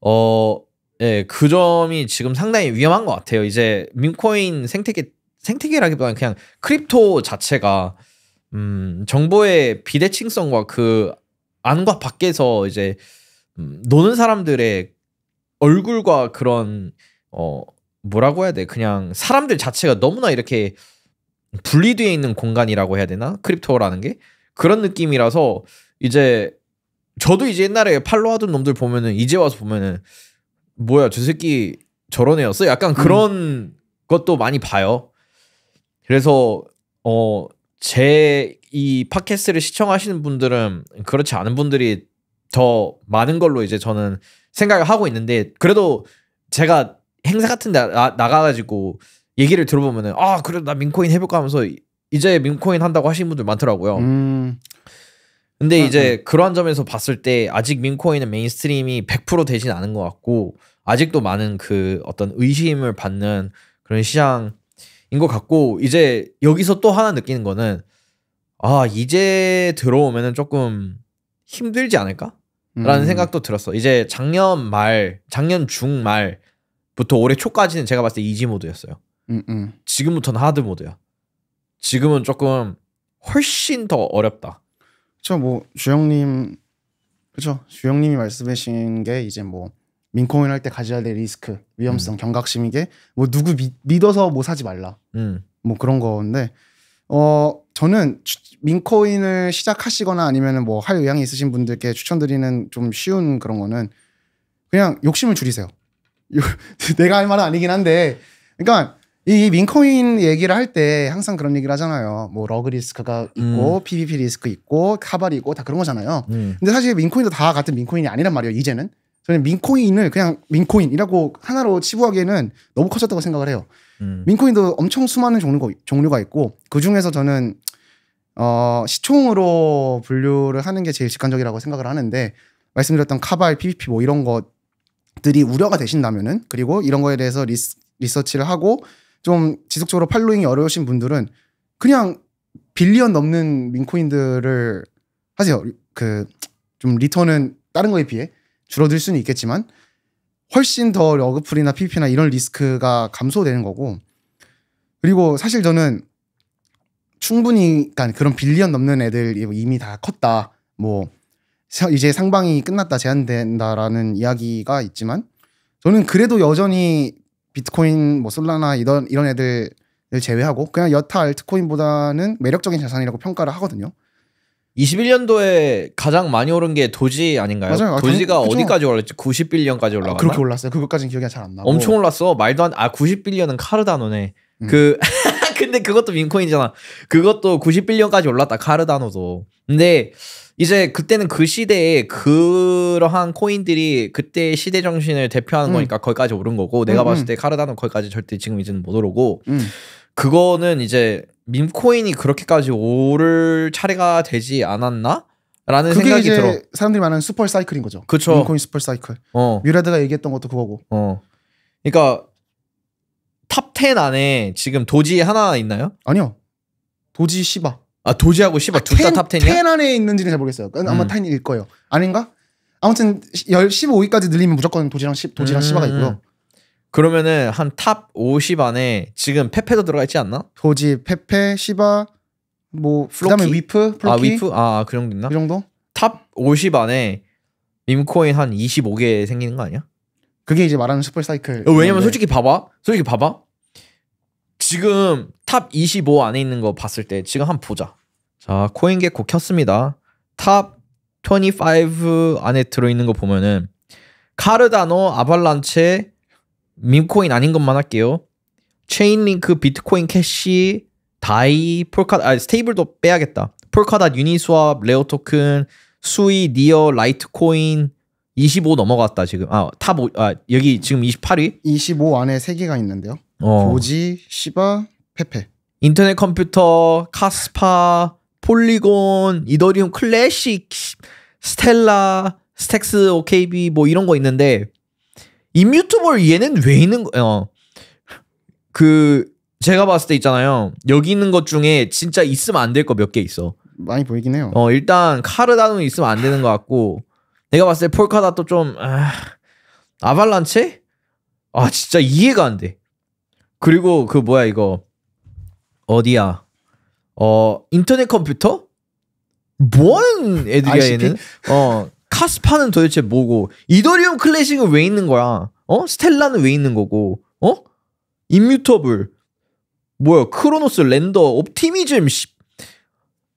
어 예, 그 점이 지금 상당히 위험한 것 같아요. 이제 민코인 생태계 생태계라기보다는 그냥 크립토 자체가 음 정보의 비대칭성과 그 안과 밖에서 이제 음, 노는 사람들의 얼굴과 그런 어 뭐라고 해야 돼? 그냥 사람들 자체가 너무나 이렇게 분리되어 있는 공간이라고 해야 되나? 크립토라는 게 그런 느낌이라서 이제 저도 이제 옛날에 팔로 하던 놈들 보면은 이제 와서 보면은 뭐야 저 새끼 저런 애였어? 약간 음. 그런 음. 것도 많이 봐요. 그래서 어 제 이 팟캐스트를 시청하시는 분들은 그렇지 않은 분들이 더 많은 걸로 이제 저는 생각을 하고 있는데 그래도 제가 행사 같은 데 나, 나가가지고 얘기를 들어보면은 아 그래도 나 민코인 해볼까 하면서 이제 민코인 한다고 하시는 분들 많더라고요. 음. 근데 아, 이제 아. 그러한 점에서 봤을 때 아직 민코인은 메인스트림이 100% 되진 않은 것 같고 아직도 많은 그 어떤 의심을 받는 그런 시장인 것 같고 이제 여기서 또 하나 느끼는 거는 아 이제 들어오면은 조금 힘들지 않을까? 라는 음. 생각도 들었어. 이제 작년 말, 작년 중말 부터 올해 초까지는 제가 봤을 때 이지 모드였어요. 음, 음. 지금부터는 하드 모드야. 지금은 조금 훨씬 더 어렵다. 그렇죠. 뭐 주영님 그렇죠. 주영님이 말씀하신 게 이제 뭐 민코인 할 때 가져야 될 리스크, 위험성, 음. 경각심이게 뭐 누구 미, 믿어서 뭐 사지 말라. 음. 뭐 그런 건데 어 저는 민코인을 시작하시거나 아니면은 뭐할 의향이 있으신 분들께 추천드리는 좀 쉬운 그런 거는 그냥 욕심을 줄이세요. 내가 할 말은 아니긴 한데 그러니까 이 민코인 얘기를 할 때 항상 그런 얘기를 하잖아요. 뭐 러그 리스크가 있고 음. PVP 리스크 있고 카발이 있고 다 그런 거잖아요. 음. 근데 사실 민코인도 다 같은 민코인이 아니란 말이에요. 이제는 저는 민코인을 그냥 민코인이라고 하나로 치부하기에는 너무 커졌다고 생각을 해요. 음. 민코인도 엄청 수많은 종류가, 종류가 있고 그 중에서 저는 어, 시총으로 분류를 하는 게 제일 직관적이라고 생각을 하는데 말씀드렸던 카발, PVP 뭐 이런 것 들이 우려가 되신다면은 그리고 이런 거에 대해서 리스, 리서치를 하고 좀 지속적으로 팔로잉이 어려우신 분들은 그냥 빌리언 넘는 민코인들을 하세요. 그 좀 리턴은 다른 거에 비해 줄어들 수는 있겠지만 훨씬 더 러그풀이나 PP나 이런 리스크가 감소되는 거고 그리고 사실 저는 충분히 그러니까 그런 빌리언 넘는 애들 이미 다 컸다. 뭐 이제 상방이 끝났다 제한된다라는 이야기가 있지만 저는 그래도 여전히 비트코인 뭐 솔라나 이런 이런 애들을 제외하고 그냥 여타 알트코인보다는 매력적인 자산이라고 평가를 하거든요. 21년도에 가장 많이 오른 게 도지 아닌가요? 맞아요. 아, 도지가 그쵸. 어디까지 올랐지? 90빌리언까지 올라갔나? 아, 그렇게 올랐어요. 그것까지는 기억이 잘 안 나고. 엄청 올랐어. 말도 안. 아 90빌리언은 카르다노네. 음. 그 근데 그것도 민코인이잖아. 그것도 90빌리언까지 올랐다 카르다노도. 근데 이제 그때는 그 시대에 그러한 코인들이 그때 시대 정신을 대표하는 음. 거니까 거기까지 오른 거고 내가 음, 음. 봤을 때 카르다노 거기까지 절대 지금 이제는 못 오르고 음. 그거는 이제 밈코인이 그렇게까지 오를 차례가 되지 않았나? 라는 생각이 들어. 사람들이 말하는 슈퍼 사이클인 거죠. 그렇죠. 밈코인 슈퍼 사이클. 어. 뮤라드가 얘기했던 것도 그거고. 어. 그러니까 탑 10 안에 지금 도지 하나 있나요? 아니요. 도지 시바. 아 도지하고 씨발 아, 둘다 탑텐이야? 텐 안에 있는지는 잘 모르겠어요. 아마 음. 텐일 거예요. 아닌가? 아무튼 10, 15위까지 늘리면 무조건 도지랑 시, 도지랑 음. 시바가 있고요. 그러면은 한 탑 50 안에 지금 페페도 들어가 있지 않나? 도지, 페페, 시바, 뭐 플로키? 그다음에 위프, 아, 플로키, 아 위프, 아그 정도 있나? 이 정도? 탑 50 안에 밈코인 한 25개 생기는 거 아니야? 그게 이제 말하는 슈퍼 사이클. 어, 왜냐면 솔직히 봐봐, 솔직히 봐봐. 지금 탑 25 안에 있는 거 봤을 때 지금 한 번 보자. 자, 코인게코 켰습니다. 탑 25 안에 들어있는 거 보면은 카르다노, 아발란체, 민코인 아닌 것만 할게요. 체인링크, 비트코인 캐시, 다이, 폴카, 아 스테이블도 빼야겠다. 폴카닷, 유니스왑, 레오 토큰, 수이, 니어, 라이트코인 25 넘어갔다 지금. 아, 탑 5, 아 여기 지금 28위? 25 안에 3개가 있는데요. 어. 도지, 시바, 페페. 인터넷 컴퓨터, 카스파, 폴리곤, 이더리움 클래식, 스텔라, 스택스, OKB 뭐 이런 거 있는데 인뮤트볼 얘는 왜 있는 거예요? 어. 그 제가 봤을 때 있잖아요. 여기 있는 것 중에 진짜 있으면 안 될 거 몇 개 있어. 많이 보이긴 해요. 어 일단 카르다노 있으면 안 되는 것 같고 내가 봤을 때폴카다또 좀 아, 발란체아 진짜 이해가 안 돼. 그리고 그 뭐야 이거 어디야? 어 인터넷 컴퓨터? 뭐하는 애들이야 얘는? 그- 어 카스파는 도대체 뭐고? 이더리움 클래식은 왜 있는 거야? 어 스텔라는 왜 있는 거고? 어 인뮤터블 뭐야 크로노스 랜더 옵티미즘 씨.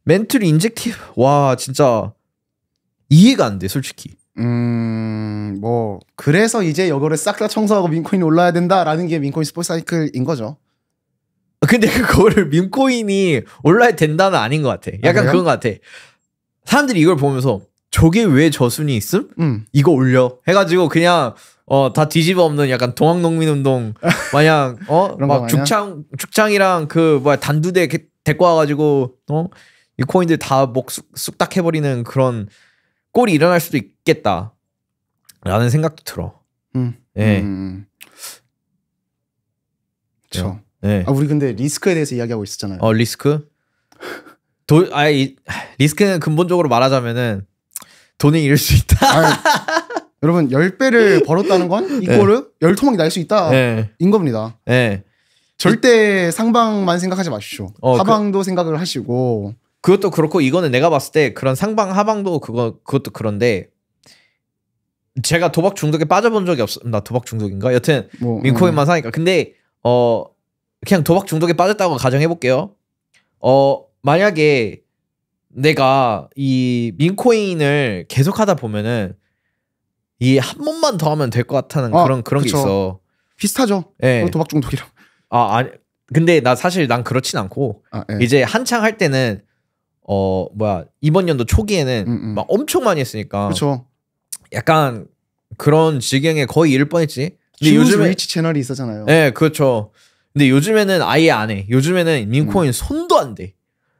멘트리 인젝티브 와 진짜 이해가 안 돼 솔직히 음, 뭐 그래서 이제 이거를 싹 다 청소하고 민코인이 올라야 된다라는 게 민코인 스포츠 사이클인 거죠. 아, 근데 그거를 민코인이 올라야 된다는 아닌 것 같아. 약간 아, 그런 것 같아. 사람들이 이걸 보면서 저게 왜 저순이 있음? 음. 이거 올려 해가지고 그냥 어다 뒤집어 없는 약간 동학농민운동 마냥 어막 죽창 죽창이랑 그 뭐야 단두대 데리고 와가지고 어이 코인들 다목 쑥, 쑥딱 해버리는 그런 꼴이 일어날 수도 있겠다. 라는 생각도 들어. 음. 예. 음. 그렇죠. 예. 아, 우리 근데 리스크에 대해서 이야기하고 있었잖아요. 어, 리스크? 돈, 아예 리스크는 근본적으로 말하자면은 돈을 잃을 수 있다. 아니, 여러분, 1배를 예. 벌었다는 건 이거를 네. 예. 1토막이날 수 있다. 네. 인 예. 겁니다. 네. 절대 상방만 생각하지 마십시오. 어, 그 하방도 그... 생각을 하시고 그것도 그렇고 이거는 내가 봤을 때 그런 상방 하방도 그거 그것도 그런데 제가 도박 중독에 빠져본 적이 없어나 도박 중독인가? 여튼 뭐, 민코인만 음. 사니까. 근데 어 그냥 도박 중독에 빠졌다고 가정해 볼게요. 어 만약에 내가 이 민코인을 계속 하다 보면은 이 한 번만 더 하면 될 것 같다는 아, 그런 그런 그쵸. 게 있어. 비슷하죠. 예. 네. 도박 중독이랑. 아 아니 근데 나 사실 난 그렇진 않고 아, 네. 이제 한창 할 때는 어 뭐야 이번 연도 초기에는 음, 음. 막 엄청 많이 했으니까 그렇죠. 약간 그런 지경에 거의 이를 뻔했지. 근데 요즘에 위치 채널이 있었잖아요. 네, 그렇죠. 근데 요즘에는 아예 안 해. 요즘에는 민코인 음. 손도 안 돼.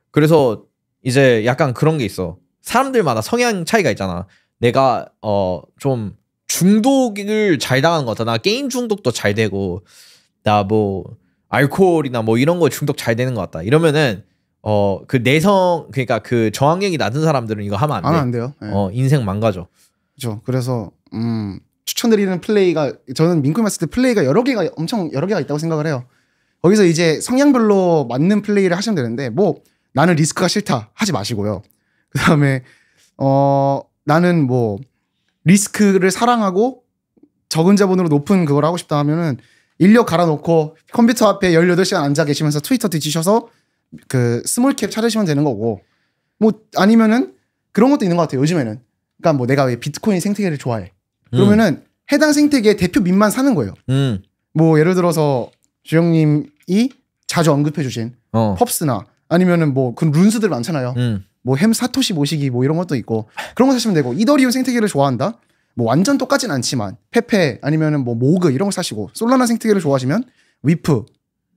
그래서 이제 약간 그런 게 있어. 사람들마다 성향 차이가 있잖아. 내가 어 좀 중독을 잘당한는것 같아. 나 게임 중독도 잘 되고 나 뭐 알코올이나 뭐 이런 거 중독 잘 되는 것 같다. 이러면은 어그 내성 그러니까 그 저항력이 낮은 사람들은 이거 하면 안 돼. 아, 안 돼요. 네. 어 인생 망가져. 그죠 그래서 음 추천드리는 플레이가 저는 민큼 했을 때 플레이가 여러 개가 엄청 여러 개가 있다고 생각을 해요. 거기서 이제 성향별로 맞는 플레이를 하시면 되는데 뭐 나는 리스크가 싫다 하지 마시고요. 그다음에 어 나는 뭐 리스크를 사랑하고 적은 자본으로 높은 그걸 하고 싶다 하면은 인력 갈아놓고 컴퓨터 앞에 18시간 앉아 계시면서 트위터 뒤지셔서 그 스몰캡 찾으시면 되는 거고 뭐 아니면은 그런 것도 있는 것 같아요 요즘에는 그러니까 뭐 내가 왜 비트코인 생태계를 좋아해 음. 그러면은 음. 해당 생태계 의 대표 민만 사는 거예요 음. 뭐 예를 들어서 주영님이 자주 언급해 주신 어. 펍스나 아니면은 뭐 그 룬스들 많잖아요 음. 뭐햄 사토시 모시기 뭐 이런 것도 있고 그런 거 사시면 되고 이더리움 생태계를 좋아한다 뭐 완전 똑같진 않지만 페페 아니면은 뭐 모그 이런 거 사시고 솔라나 생태계를 좋아하시면 위프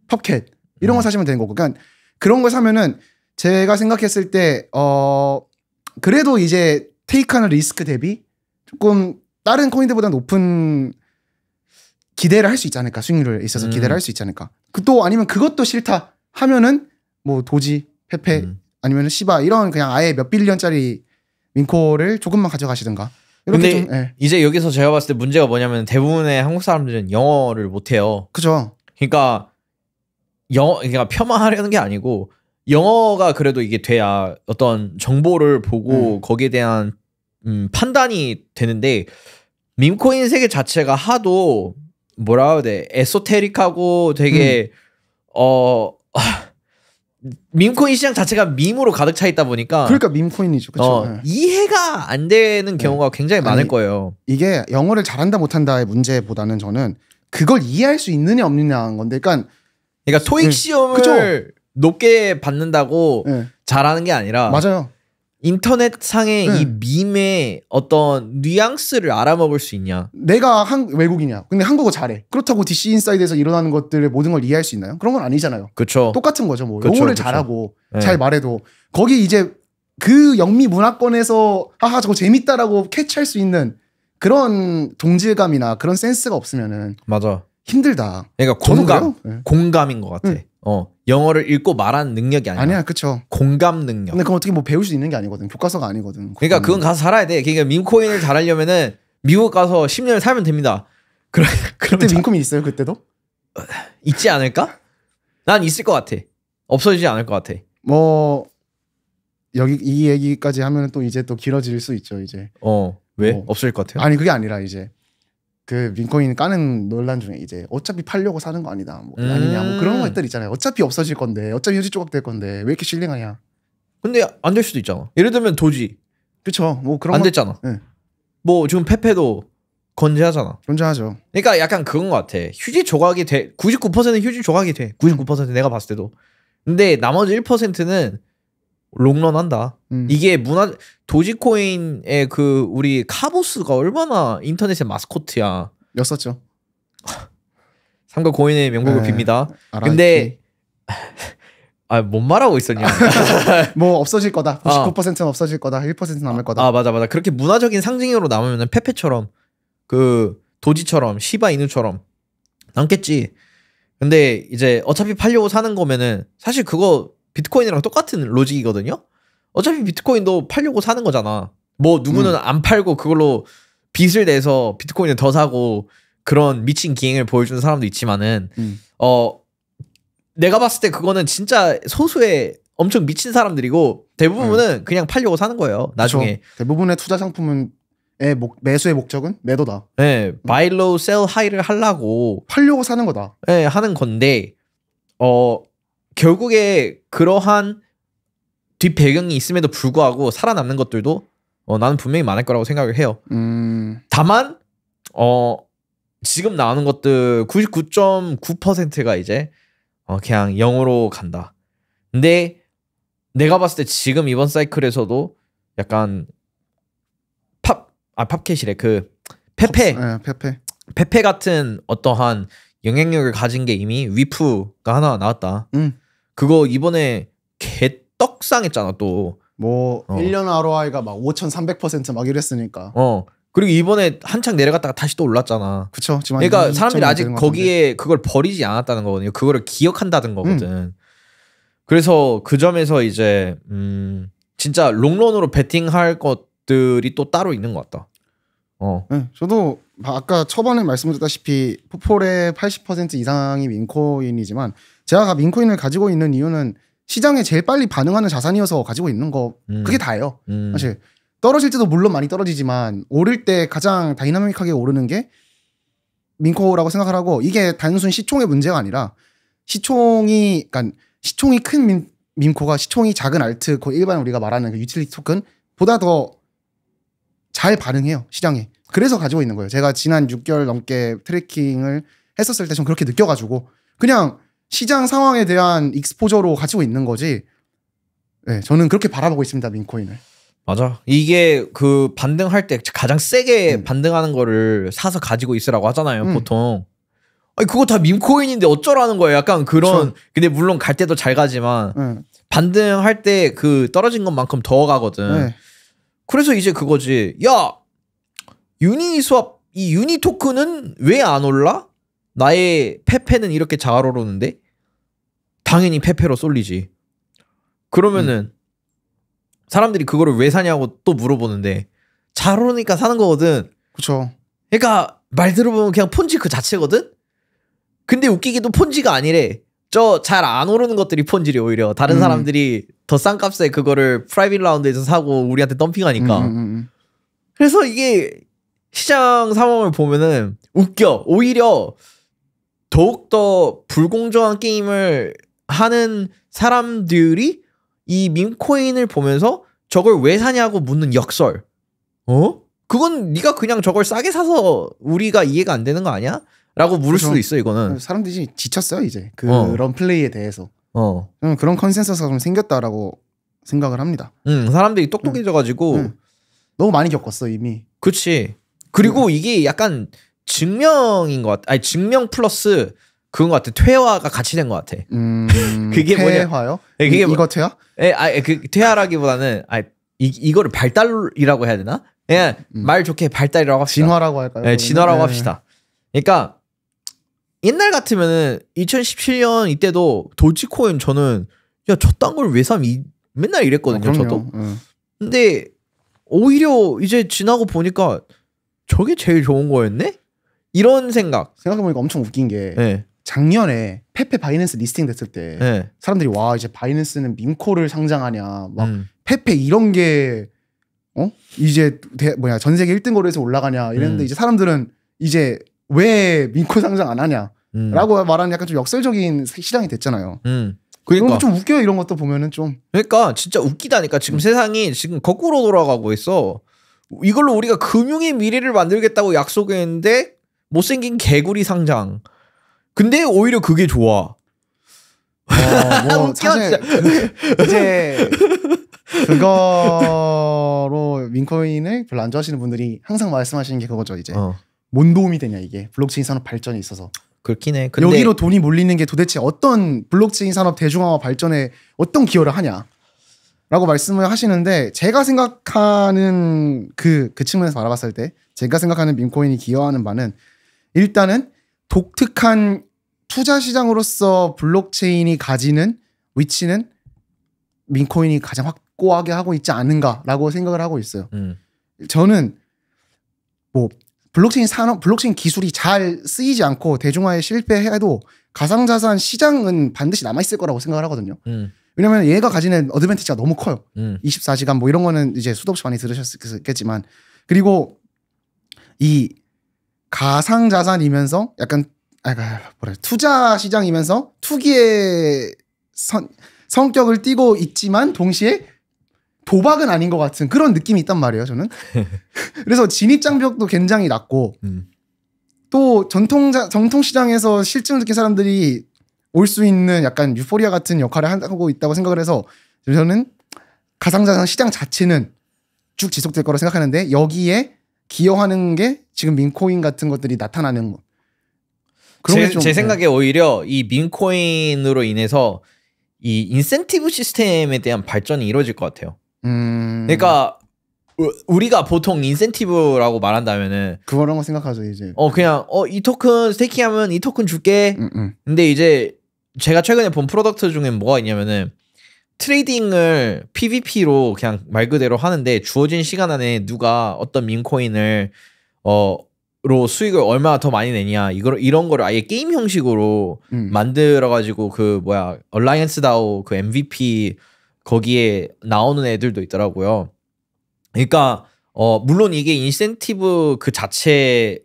펍캣 이런 거 음. 사시면 되는 거고 그러니까 그런 걸 사면은 제가 생각했을 때 어 그래도 이제 테이크하는 리스크 대비 조금 다른 코인들보다 높은 기대를 할 수 있지 않을까 수익률을 있어서 음. 기대를 할 수 있지 않을까 그 또 아니면 그것도 싫다 하면은 뭐 도지 페페 음. 아니면 시바 이런 그냥 아예 몇 빌리언짜리 윙코를 조금만 가져가시든가 근데 좀, 예. 이제 여기서 제가 봤을 때 문제가 뭐냐면 대부분의 한국 사람들은 영어를 못해요 그죠 그러니까 영어 그러니까 폄하하려는 게 아니고 영어가 그래도 이게 돼야 어떤 정보를 보고 음. 거기에 대한 음, 판단이 되는데 민코인 세계 자체가 하도 뭐라 해야 돼 에소테릭하고 되게 음. 어 아, 민코인 시장 자체가 밈으로 가득 차 있다 보니까 그러니까 민코인이죠 그렇 어, 네. 이해가 안 되는 네. 경우가 네. 굉장히 많을 아니, 거예요 이게 영어를 잘한다 못한다의 문제보다는 저는 그걸 이해할 수 있느냐 없느냐인 건데 그러니까 그러니까 네. 토익 네. 시험을 그쵸? 높게 받는다고 네. 잘하는 게 아니라 맞아요. 인터넷 상의 네. 이 밈의 어떤 뉘앙스를 알아먹을 수 있냐? 내가 한 외국이냐? 근데 한국어 잘해. 그렇다고 DC 인사이드에서 일어나는 것들의 모든 걸 이해할 수 있나요? 그런 건 아니잖아요. 그렇 똑같은 거죠. 뭐 그쵸, 영어를 그쵸. 잘하고 네. 잘 말해도 거기 이제 그 영미 문화권에서 아하 저거 재밌다라고 캐치할 수 있는 그런 동질감이나 그런 센스가 없으면은 맞아. 힘들다. 그러니까 공감, 네. 공감인 것 같아. 응. 음. 어 영어를 읽고 말하는 능력이 아니야. 아니야, 그렇 공감 능력. 근데 그 어떻게 뭐 배울 수 있는 게 아니거든. 교과서가 아니거든. 그러니까 그건 가서 살아야 돼. 그러니까 민코인을 잘하려면은 미국 가서 1 0년 살면 됩니다. 그래, 그때 민코인 있어요? 그때도? 있지 않을까? 난 있을 것 같아. 없어지지 않을 것 같아. 뭐 여기 이 얘기까지 하면 또 이제 또 길어질 수 있죠. 이제. 어 왜? 뭐. 없을 것 같아요. 아니 그게 아니라 이제 그 링코인 까는 논란 중에 이제 어차피 팔려고 사는 거 아니다 뭐 음. 아니냐 뭐 그런 음. 것들 있잖아요 어차피 없어질 건데 어차피 휴지 조각 될 건데 왜 이렇게 실링하냐 근데 안 될 수도 있잖아 예를 들면 도지 그쵸 뭐 그런 안 됐잖아 네. 뭐 지금 페페도 건재하잖아 건재하죠 그러니까 약간 그런 것 같아 휴지 조각이 돼 99%는 휴지 조각이 돼 99% 내가 봤을 때도 근데 나머지 1%는 롱런한다. 음. 이게 문화 도지코인의 그 우리 카보스가 얼마나 인터넷의 마스코트야. 였었죠. 삼가 고인의 명복을 네. 빕니다. 알아, 근데 아뭔 말하고 있었냐? 뭐 없어질 거다. 99%는 아. 없어질 거다. 1%는 남을 거다. 아 맞아 맞아. 그렇게 문화적인 상징으로 남으면 페페처럼 그 도지처럼 시바 이누처럼 남겠지. 근데 이제 어차피 팔려고 사는 거면은 사실 그거 비트코인이랑 똑같은 로직이거든요. 어차피 비트코인도 팔려고 사는 거잖아. 뭐 누구는 음. 안 팔고 그걸로 빚을 내서 비트코인을 더 사고 그런 미친 기행을 보여주는 사람도 있지만은 음. 어 내가 봤을 때 그거는 진짜 소수의 엄청 미친 사람들이고 대부분은 네. 그냥 팔려고 사는 거예요. 나중에 그쵸. 대부분의 투자 상품은 목, 매수의 목적은 매도다. 네, buy low, s 를 하려고 팔려고 사는 거다. 네, 하는 건데 어 결국에 그러한 뒷배경이 있음에도 불구하고 살아남는 것들도 어, 나는 분명히 많을 거라고 생각을 해요. 음. 다만 어 지금 나오는 것들 99.9%가 이제 어, 그냥 영으로 간다. 근데 내가 봤을 때 지금 이번 사이클에서도 약간 팝 아 팝캣이래 그 페페 어, 예, 페페 페페 같은 어떠한 영향력을 가진 게 이미 위프가 하나 나왔다. 음. 그거 이번에 개떡상 했잖아 또. 뭐 어. 1년 ROI가 막 5,300%막 이랬으니까. 어. 그리고 이번에 한창 내려갔다가 다시 또 올랐잖아. 그쵸. 지 그러니까 사람들이 아직 거기에 그걸 버리지 않았다는 거거든요. 그거를 기억한다는 음. 거거든. 음. 그래서 그 점에서 이제 음 진짜 롱런으로 베팅할 것들이 또 따로 있는 것 같다. 어. 네, 저도 아까 초반에 말씀드렸다시피 포폴의 80% 이상이 민코인이지만 제가 민코인을 가지고 있는 이유는 시장에 제일 빨리 반응하는 자산이어서 가지고 있는 거 음. 그게 다예요. 음. 사실 떨어질 때도 물론 많이 떨어지지만 오를 때 가장 다이나믹하게 오르는 게 민코라고 생각을 하고 이게 단순 시총의 문제가 아니라 시총이 그러니까 시총이 큰 민, 민코가 시총이 작은 알트 그 일반 우리가 말하는 그 유틸리티 토큰보다 더 잘 반응해요 시장에 그래서 가지고 있는 거예요. 제가 지난 6개월 넘게 트래킹을 했었을 때좀 그렇게 느껴가지고 그냥 시장 상황에 대한 익스포저로 가지고 있는 거지. 네, 저는 그렇게 바라보고 있습니다. 민코인을. 맞아. 이게 그 반등할 때 가장 세게 음. 반등하는 거를 사서 가지고 있으라고 하잖아요, 음. 보통. 아니, 그거 다 밈코인인데 어쩌라는 거예요? 약간 그런. 그 근데 물론 갈 때도 잘 가지만, 음. 반등할 때 그 떨어진 것만큼 더 가거든. 네. 그래서 이제 그거지. 야! 유니 수업 이 유니 토크는 왜 안 올라? 나의 페페는 이렇게 잘 오르는데 당연히 페페로 쏠리지. 그러면은 음. 사람들이 그거를 왜 사냐고 또 물어보는데 잘 오르니까 사는 거거든. 그렇죠. 그러니까 말 들어보면 그냥 폰지 그 자체거든. 근데 웃기기도 폰지가 아니래. 저 잘 안 오르는 것들이 폰지이 오히려 다른 음. 사람들이 더 싼 값에 그거를 프라이빗 라운드에서 사고 우리한테 덤핑하니까. 음. 음, 음 그래서 이게 시장 상황을 보면은 웃겨. 오히려 더욱더 불공정한 게임을 하는 사람들이 이 밈코인을 보면서 저걸 왜 사냐고 묻는 역설. 어? 그건 네가 그냥 저걸 싸게 사서 우리가 이해가 안 되는 거 아니야? 라고 물을 그렇죠. 수도 있어 이거는. 그 사람들이 지쳤어요 이제 어. 그런 어. 플레이에 대해서. 어. 음, 그런 컨센서스가 좀 생겼다라고 생각을 합니다. 음, 사람들이 똑똑해져가지고 음, 음. 너무 많이 겪었어 이미. 그치. 그리고 네. 이게 약간 증명인 것 같아. 아니 증명 플러스 그런 것 같아. 퇴화가 같이 된 것 같아. 음... 그게 뭐냐? 퇴화요? 네, 그게 뭐... 이거 퇴화? 예, 아그 예, 퇴화라기보다는 아 이, 이거를 발달이라고 해야 되나? 그 음. 말 좋게 발달이라고 합시다. 진화라고 할까요? 네, 진화라고 네. 합시다. 그러니까 옛날 같으면은 2017년 이때도 도지코인 저는 야 저딴 걸왜 삼? 이 맨날 이랬거든요. 아, 저도. 네. 근데 오히려 이제 지나고 보니까 저게 제일 좋은 거였네? 이런 생각. 생각해보니까 엄청 웃긴 게 네. 작년에 페페 바이낸스 리스팅 됐을 때 네. 사람들이 와 이제 바이낸스는 민코를 상장하냐 막 음. 페페 이런 게 어? 이제 대, 뭐냐 전 세계 1등 거래에서 올라가냐 이랬는데 음. 이제 사람들은 이제 왜 민코 상장 안 하냐 음. 라고 말하는 약간 좀 역설적인 시장이 됐잖아요. 음. 그러니까 좀 웃겨요 이런 것도 보면은 좀. 그러니까 진짜 웃기다니까 지금 음. 세상이 지금 거꾸로 돌아가고 있어. 이걸로 우리가 금융의 미래를 만들겠다고 약속했는데 못생긴 개구리 상장. 근데 오히려 그게 좋아. 어, 뭐 사실 그, 이제 그거로 민코인을 별로 안 좋아하시는 분들이 항상 말씀하시는 게 그거죠 이제 어. 뭔 도움이 되냐 이게 블록체인 산업 발전에 있어서 그렇긴 해. 여기로 돈이 몰리는 게 도대체 어떤 블록체인 산업 대중화와 발전에 어떤 기여를 하냐 라고 말씀을 하시는데 제가 생각하는 그, 그 측면에서 바라봤을 때 제가 생각하는 민코인이 기여하는 바는 일단은 독특한 투자 시장으로서 블록체인이 가지는 위치는 민코인이 가장 확고하게 하고 있지 않은가라고 생각을 하고 있어요. 음. 저는 뭐 블록체인 산업, 블록체인 기술이 잘 쓰이지 않고 대중화에 실패해도 가상자산 시장은 반드시 남아있을 거라고 생각을 하거든요. 음. 왜냐면 얘가 가지는 어드밴티지가 너무 커요. 음. 24시간 뭐 이런 거는 이제 수도 없이 많이 들으셨겠지만 그리고 이 가상 자산이면서 약간 아, 아 뭐래 투자 시장이면서 투기의 선, 성격을 띠고 있지만 동시에 도박은 아닌 것 같은 그런 느낌이 있단 말이에요 저는 그래서 진입 장벽도 굉장히 낮고 음. 또 전통 자, 정통 시장에서 실증을 느낀 사람들이 올수 있는 약간 유포리아 같은 역할을 하고 있다고 생각을 해서 저는 가상자산 시장 자체는 쭉 지속될 거라 생각하는데 여기에 기여하는 게 지금 민코인 같은 것들이 나타나는 거. 것. 제, 좀, 제 네. 생각에 네. 오히려 이 민코인으로 인해서 이 인센티브 시스템에 대한 발전이 이루어질 것 같아요. 음... 그러니까 우리가 보통 인센티브라고 말한다면은 그거라고 생각하죠 이제. 어 그냥 어 이 토큰 스테이킹하면 이 토큰 줄게. 음, 음. 근데 이제 제가 최근에 본 프로덕트 중에 뭐가 있냐면은 트레이딩을 PVP로 그냥 말 그대로 하는데 주어진 시간 안에 누가 어떤 민코인을 어로 수익을 얼마나 더 많이 내냐 이거 이런 거를 아예 게임 형식으로 음. 만들어 가지고 그 뭐야 얼라이언스 다오 그 MVP 거기에 나오는 애들도 있더라고요. 그러니까 어 물론 이게 인센티브 그 자체에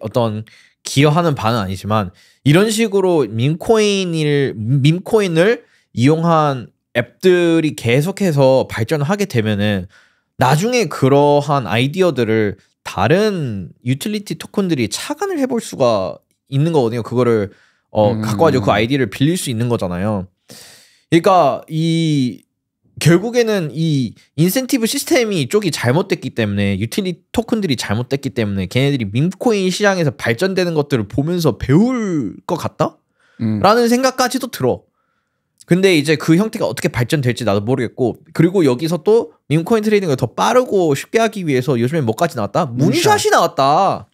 어떤 기여하는 바는 아니지만 이런 식으로 민코인을 민코인을 이용한 앱들이 계속해서 발전하게 되면은 나중에 그러한 아이디어들을 다른 유틸리티 토큰들이 차관을 해볼 수가 있는 거거든요. 그거를 어 그 음. 갖고 와서 그 아이디를 빌릴 수 있는 거잖아요. 그러니까 이 결국에는 이 인센티브 시스템이 쪽이 잘못됐기 때문에 유틸리 토큰들이 잘못됐기 때문에 걔네들이 민코인 시장에서 발전되는 것들을 보면서 배울 것 같다? 음. 라는 생각까지도 들어. 근데 이제 그 형태가 어떻게 발전될지 나도 모르겠고 그리고 여기서 또 민코인 트레이딩을 더 빠르고 쉽게 하기 위해서 요즘에 뭐까지 나왔다? 문샷이 나왔다.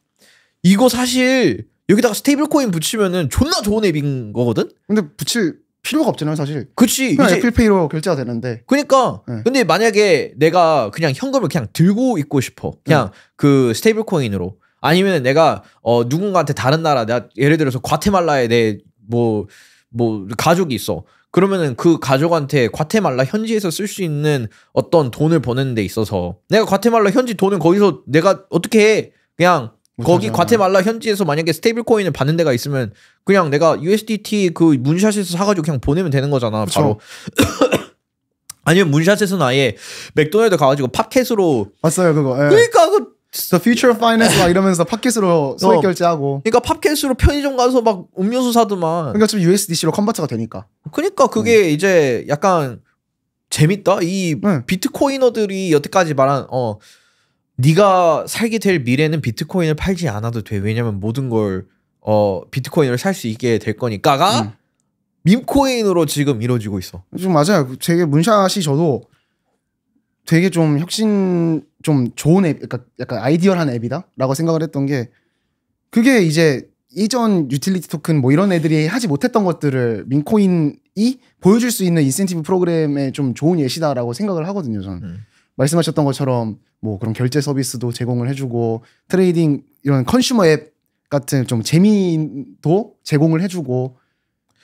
이거 사실 여기다가 스테이블 코인 붙이면은 존나 좋은 앱인 거거든. 근데 붙일 필요가 없잖아요 사실. 그치. 그냥 이제 필페이로 결제가 되는데. 그니까. 네. 근데 만약에 내가 그냥 현금을 그냥 들고 있고 싶어. 그냥 네. 그 스테이블 코인으로. 아니면 내가 어 누군가한테 다른 나라 내가 예를 들어서 과테말라에 내 뭐뭐 뭐 가족이 있어. 그러면은 그 가족한테 과테말라 현지에서 쓸 수 있는 어떤 돈을 버는 데 있어서 내가 과테말라 현지 돈은 거기서 내가 어떻게 해? 그냥 거기 과테말라 현지에서 만약에 스테이블 코인을 받는 데가 있으면 그냥 내가 USDT 그 문샷에서 사가지고 그냥 보내면 되는 거잖아. 그쵸. 바로. 아니면 문샷에서는 아예 맥도날드 가가지고 팟캣으로 맞어요 그거. 예. 그러니까 그 The Future f i n a n c e 막 이러면서 팟캐스로 소액 어. 결제하고. 그러니까 팟캐스로 편의점 가서 막 음료수 사드만. 그러니까 지금 USDC로 컨버트가 되니까. 그러니까 그게 음. 이제 약간 재밌다. 이 음. 비트코이너들이 여태까지 말한 어 네가 살게 될 미래는 비트코인을 팔지 않아도 돼. 왜냐면 모든 걸 어, 비트코인을살 수 있게 될 거니까가 음. 밈코인으로 지금 이루어지고 있어. 좀 맞아요. 되게 문샷이 저도 되게 좀 혁신 좀 좋은 앱, 그러니까 약간 아이디얼한 앱이다라고 생각을 했던 게 그게 이제 이전 유틸리티 토큰 뭐 이런 애들이 하지 못했던 것들을 민코인이 보여줄 수 있는 인센티브 프로그램의 좀 좋은 예시다라고 생각을 하거든요. 저는. 음. 말씀하셨던 것처럼 뭐 그런 결제 서비스도 제공을 해주고 트레이딩 이런 컨슈머 앱 같은 좀 재미도 제공을 해주고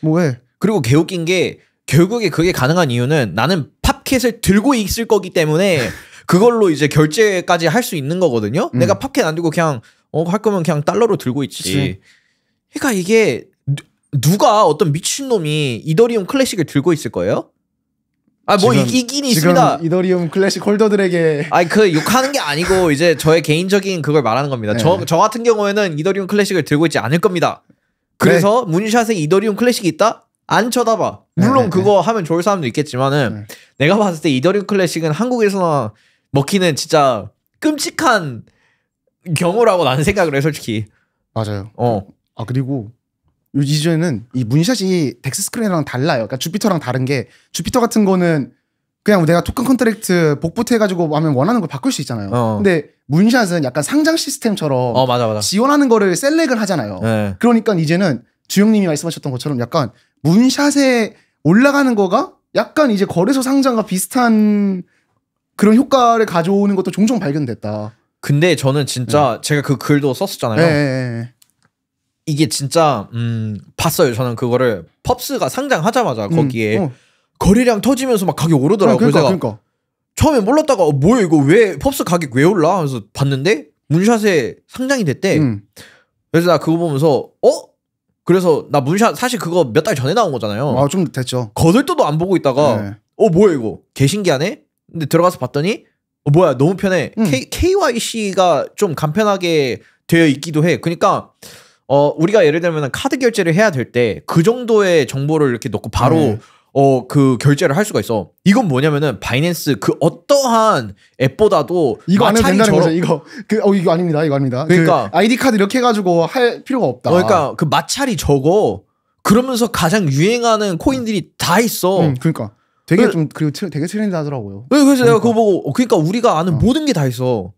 뭐해 예. 그리고 개웃긴 게 결국에 그게 가능한 이유는 나는 팝켓을 들고 있을 거기 때문에 그걸로 이제 결제까지 할 수 있는 거거든요. 음. 내가 팝켓 안 들고 그냥 어 할 거면 그냥 달러로 들고 있지. 그치. 그러니까 이게 누가 어떤 미친놈이 이더리움 클래식을 들고 있을 거예요? 아뭐 이긴 있습니다. 이더리움 클래식 홀더들에게 아그 욕하는 게 아니고 이제 저의 개인적인 그걸 말하는 겁니다. 저저 네. 저 같은 경우에는 이더리움 클래식을 들고 있지 않을 겁니다. 네. 그래서 네. 문샷에 이더리움 클래식이 있다? 안 쳐다봐. 네, 물론 네, 네, 그거 하면 좋을 사람도 있겠지만은 내가 봤을 때 이더리움 클래식은 한국에서나 먹히는 진짜 끔찍한 경우라고 나는 생각을 해 솔직히. 맞아요. 어. 아 그리고 이전에는 이 문샷이 덱스 스크린이랑 달라요. 그러니까 주피터랑 다른 게 주피터 같은 거는 그냥 내가 토큰 컨트랙트 복붙 해가지고 하면 원하는 걸 바꿀 수 있잖아요. 어. 근데 문샷은 약간 상장 시스템처럼 어, 맞아, 맞아. 지원하는 거를 셀렉을 하잖아요. 네. 그러니까 이제는 주영님이 말씀하셨던 것처럼 약간 문샷에 올라가는 거가 약간 이제 거래소 상장과 비슷한 그런 효과를 가져오는 것도 종종 발견됐다. 근데 저는 진짜 네. 제가 그 글도 썼었잖아요. 네. 네, 네. 이게 진짜 음 봤어요. 저는 그거를 펍스가 상장하자마자 음, 거기에 음, 어. 거래량 터지면서 막 가격 오르더라고요. 아, 그러니까, 그러니까. 처음에 몰랐다가 어, 뭐야 이거 왜 펍스 가격 왜 올라? 그래서 봤는데 문샷에 상장이 됐대. 음. 그래서 나 그거 보면서 어? 그래서 나 문샷 사실 그거 몇 달 전에 나온 거잖아요. 아좀 됐죠. 거들떠도 안 보고 있다가 네. 어 뭐야 이거 개 신기하네. 근데 들어가서 봤더니 어, 뭐야 너무 편해. 음. K, KYC가 좀 간편하게 되어 있기도 해. 그러니까 어 우리가 예를 들면 카드 결제를 해야 될 때 그 정도의 정보를 이렇게 넣고 바로 네. 어그 결제를 할 수가 있어. 이건 뭐냐면은 바이낸스 그 어떠한 앱보다도 이거 안해 된다는 저러... 거죠. 이거 그 어 이거 아닙니다. 이거 아닙니다. 그 그러니까 그 아이디 카드 이렇게 해가지고 할 필요가 없다. 어, 그러니까 그 마찰이 적어. 그러면서 가장 유행하는 코인들이 다 있어. 음, 그러니까 되게 그, 좀 그리고 되게 트렌드하더라고요. 네, 그래서 그러니까. 내가 그거 보고 어, 그러니까 우리가 아는 어. 모든 게 다 있어.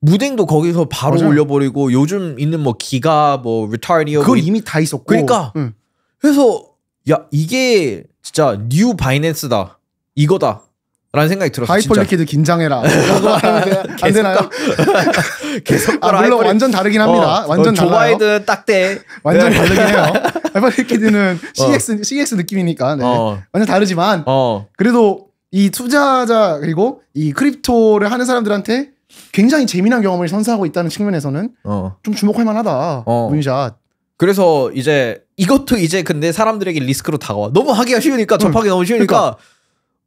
무딩도 거기서 바로 맞아요. 올려버리고 요즘 있는 뭐 기가 뭐리타리오 뭐 그건 이미 다 있었고 그러니까 응. 그래서 야 이게 진짜 뉴 바이낸스다 이거다 라는 생각이 들었어 하이퍼리퀴드 긴장해라 안 되나요? 계속 아, 물론 완전 다르긴 합니다 어, 어 완전 어, 조바이드 딱대 완전 네. 다르긴 해요 하이퍼리퀴드는 어. CX, 어. CX 느낌이니까 네. 어. 완전 다르지만 어. 그래도 이 투자자 그리고 이 크립토를 하는 사람들한테 굉장히 재미난 경험을 선사하고 있다는 측면에서는 어. 좀 주목할 만하다. 어. 문샷. 그래서 이제 이것도 이제 근데 사람들에게 리스크로 다가와. 너무 하기가 쉬우니까 응. 접하기 너무 쉬우니까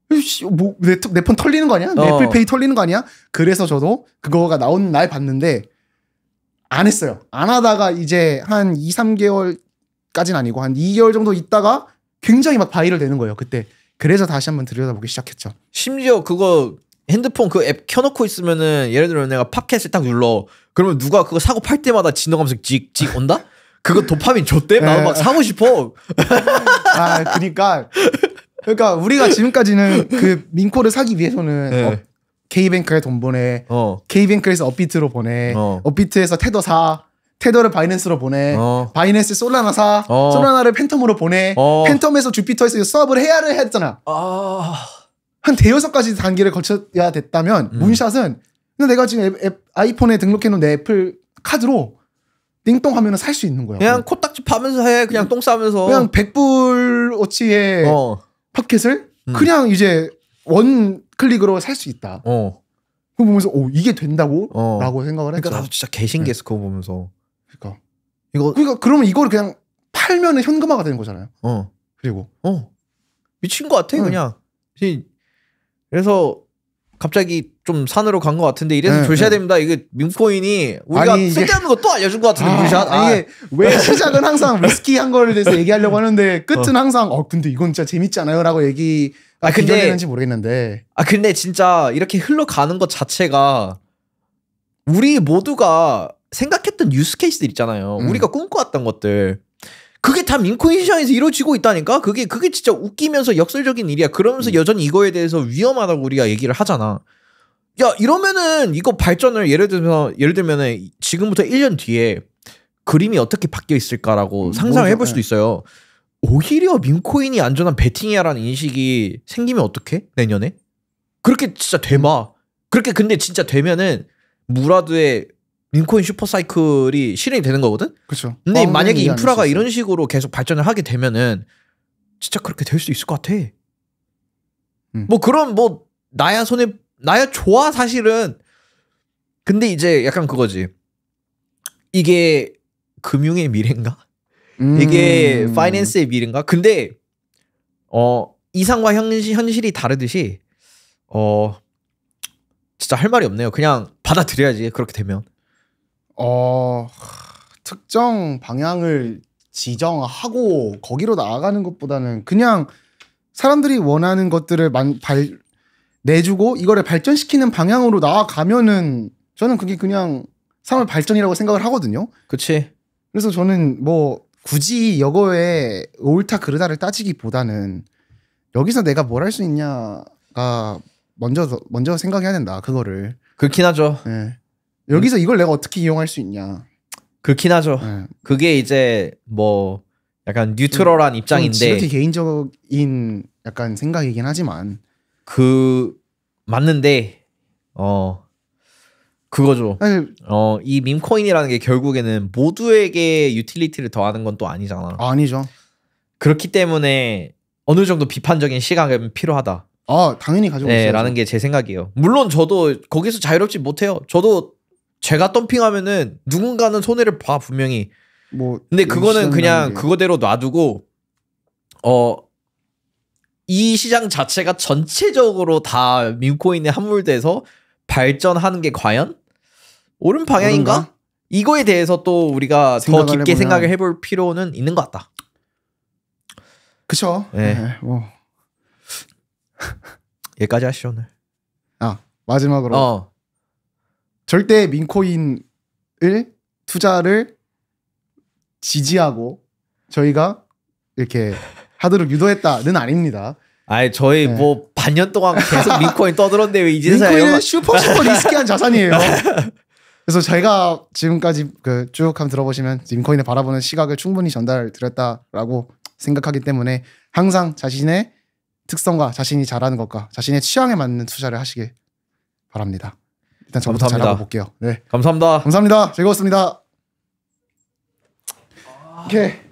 그러니까. 뭐내폰 털리는 거 아니야? 어. 애플페이 털리는 거 아니야? 그래서 저도 그거가 나온 날 봤는데 안 했어요. 안 하다가 이제 한 2, 3개월까지는 아니고 한 2개월 정도 있다가 굉장히 막바이를 되는 거예요. 그때 그래서 다시 한번 들여다보기 시작했죠. 심지어 그거 핸드폰 그 앱 켜놓고 있으면은 예를 들어 내가 팟캐스트 딱 눌러 그러면 누가 그거 사고 팔 때마다 진나가면서 찍 찍 온다? 그거 도파민 줬대? 나도 네. 막 사고 싶어. 아 그러니까 그러니까 우리가 지금까지는 그 민코를 사기 위해서는 네. 어, K뱅크에 돈 보내, 어. K뱅크에서 업비트로 보내, 어. 업비트에서 테더 사. 테더를 바이낸스로 보내, 어. 바이낸스 솔라나 사, 어. 솔라나를 팬텀으로 보내, 어. 팬텀에서 주피터에서 수업을 해야를 했잖아. 아. 한 대여섯 가지 단계를 거쳐야 됐다면 음. 문샷은 내가 지금 앱, 앱, 아이폰에 등록해놓은 내 애플 카드로 띵똥 하면은 살 수 있는 거야. 그냥 코딱지 파면서 해. 그냥 똥 싸면서. 그냥 백불 어치의 어. 팟켓을 음. 그냥 이제 원 클릭으로 살 수 있다. 어. 그거 보면서 오 이게 된다고? 어. 라고 생각을 그러니까 했죠. 그러니까 나도 진짜 개신기했어 네. 그거 보면서. 그러니까 이거 그러니까 그러면 이걸 그냥 팔면은 현금화가 되는 거잖아요. 어. 그리고 어. 미친 것 같아 응. 그냥. 그래서 갑자기 좀 산으로 간 것 같은데 이래서 네, 조심해야 네. 됩니다. 이게 민코인이 우리가 아니, 쓸데없는 이또 알려준 것 같은데 아, 물샷. 아, 이게 왜 시작은 항상 리스키한 거를 대해서 얘기하려고 하는데 어. 끝은 어. 항상 어 근데 이건 진짜 재밌지 아요라고 얘기 아 근데 는지 모르겠는데 아 근데 진짜 이렇게 흘러가는 것 자체가 우리 모두가 생각했던 유스 케이스들 있잖아요. 음. 우리가 꿈꿔왔던 것들 그게 다 민코인 시장에서 이루어지고 있다니까? 그게, 그게 진짜 웃기면서 역설적인 일이야. 그러면서 음. 여전히 이거에 대해서 위험하다고 우리가 얘기를 하잖아. 야, 이러면은 이거 발전을 예를 들면, 예를 들면은 지금부터 1년 뒤에 그림이 어떻게 바뀌어 있을까라고 음, 상상을 해볼 수도 예. 있어요. 오히려 민코인이 안전한 베팅이야라는 인식이 생기면 어떡해? 내년에? 그렇게 진짜 되마. 그렇게 근데 진짜 되면은 무라드의 링인 슈퍼사이클이 실행이 되는 거거든. 그렇죠. 근데 만약에 인프라가 이런 식으로 계속 발전을 하게 되면은 진짜 그렇게 될 수 있을 것 같아. 음. 뭐그럼뭐 뭐 나야 손에 나야 좋아 사실은. 근데 이제 약간 그거지. 이게 금융의 미래인가? 음. 이게 파이낸스의 미래인가? 근데 어 이상과 현실, 현실이 다르듯이 어 진짜 할 말이 없네요. 그냥 받아들여야지 그렇게 되면. 어 특정 방향을 지정하고 거기로 나아가는 것보다는 그냥 사람들이 원하는 것들을 만, 발, 내주고 이거를 발전시키는 방향으로 나아가면은 저는 그게 그냥 삶의 발전이라고 생각을 하거든요. 그치. 그래서 저는 뭐 굳이 여거에 옳다 그르다를 따지기보다는 여기서 내가 뭘 할 수 있냐가 먼저 먼저 생각해야 된다 그거를. 그렇긴 하죠. 네. 여기서 이걸 내가 어떻게 이용할 수 있냐. 그긴 렇 하죠. 네. 그게 이제 뭐 약간 뉴트럴한 음, 입장인데 이렇게 개인적인 약간 생각이긴 하지만 그 맞는데 어 그거죠. 어이 밈코인이라는 게 결국에는 모두에게 유틸리티를 더하는 건 또 아니잖아. 아니죠. 그렇기 때문에 어느 정도 비판적인 시각은 필요하다. 아 당연히 가지고 네, 있어요. 라는 게 제 생각이에요. 물론 저도 거기서 자유롭지 못해요. 저도 제가 덤핑하면은 누군가는 손해를 봐 분명히. 뭐 근데 그거는 그냥 그거대로 놔두고 어. 이 시장 자체가 전체적으로 다 민코인에 함몰돼서 발전하는 게 과연 옳은 방향인가? 옳은가? 이거에 대해서 또 우리가 더 깊게 해보면... 생각을 해볼 필요는 있는 것 같다. 그쵸. 네. 네 뭐. 여기까지 하시죠 오늘. 아 마지막으로 어. 절대 민코인을 투자를 지지하고 저희가 이렇게 하도록 유도했다는 아닙니다. 아니 저희 네. 뭐 반년 동안 계속 민코인 떠들었는데 왜 이제서야 민코인은 슈퍼 슈퍼 리스키한 자산이에요. 그래서 제가 지금까지 그 쭉 한번 들어보시면 민코인을 바라보는 시각을 충분히 전달드렸다라고 생각하기 때문에 항상 자신의 특성과 자신이 잘하는 것과 자신의 취향에 맞는 투자를 하시길 바랍니다. 일단 저부터 잘 알아볼게요. 네. 감사합니다. 감사합니다. 즐거웠습니다. 오케이.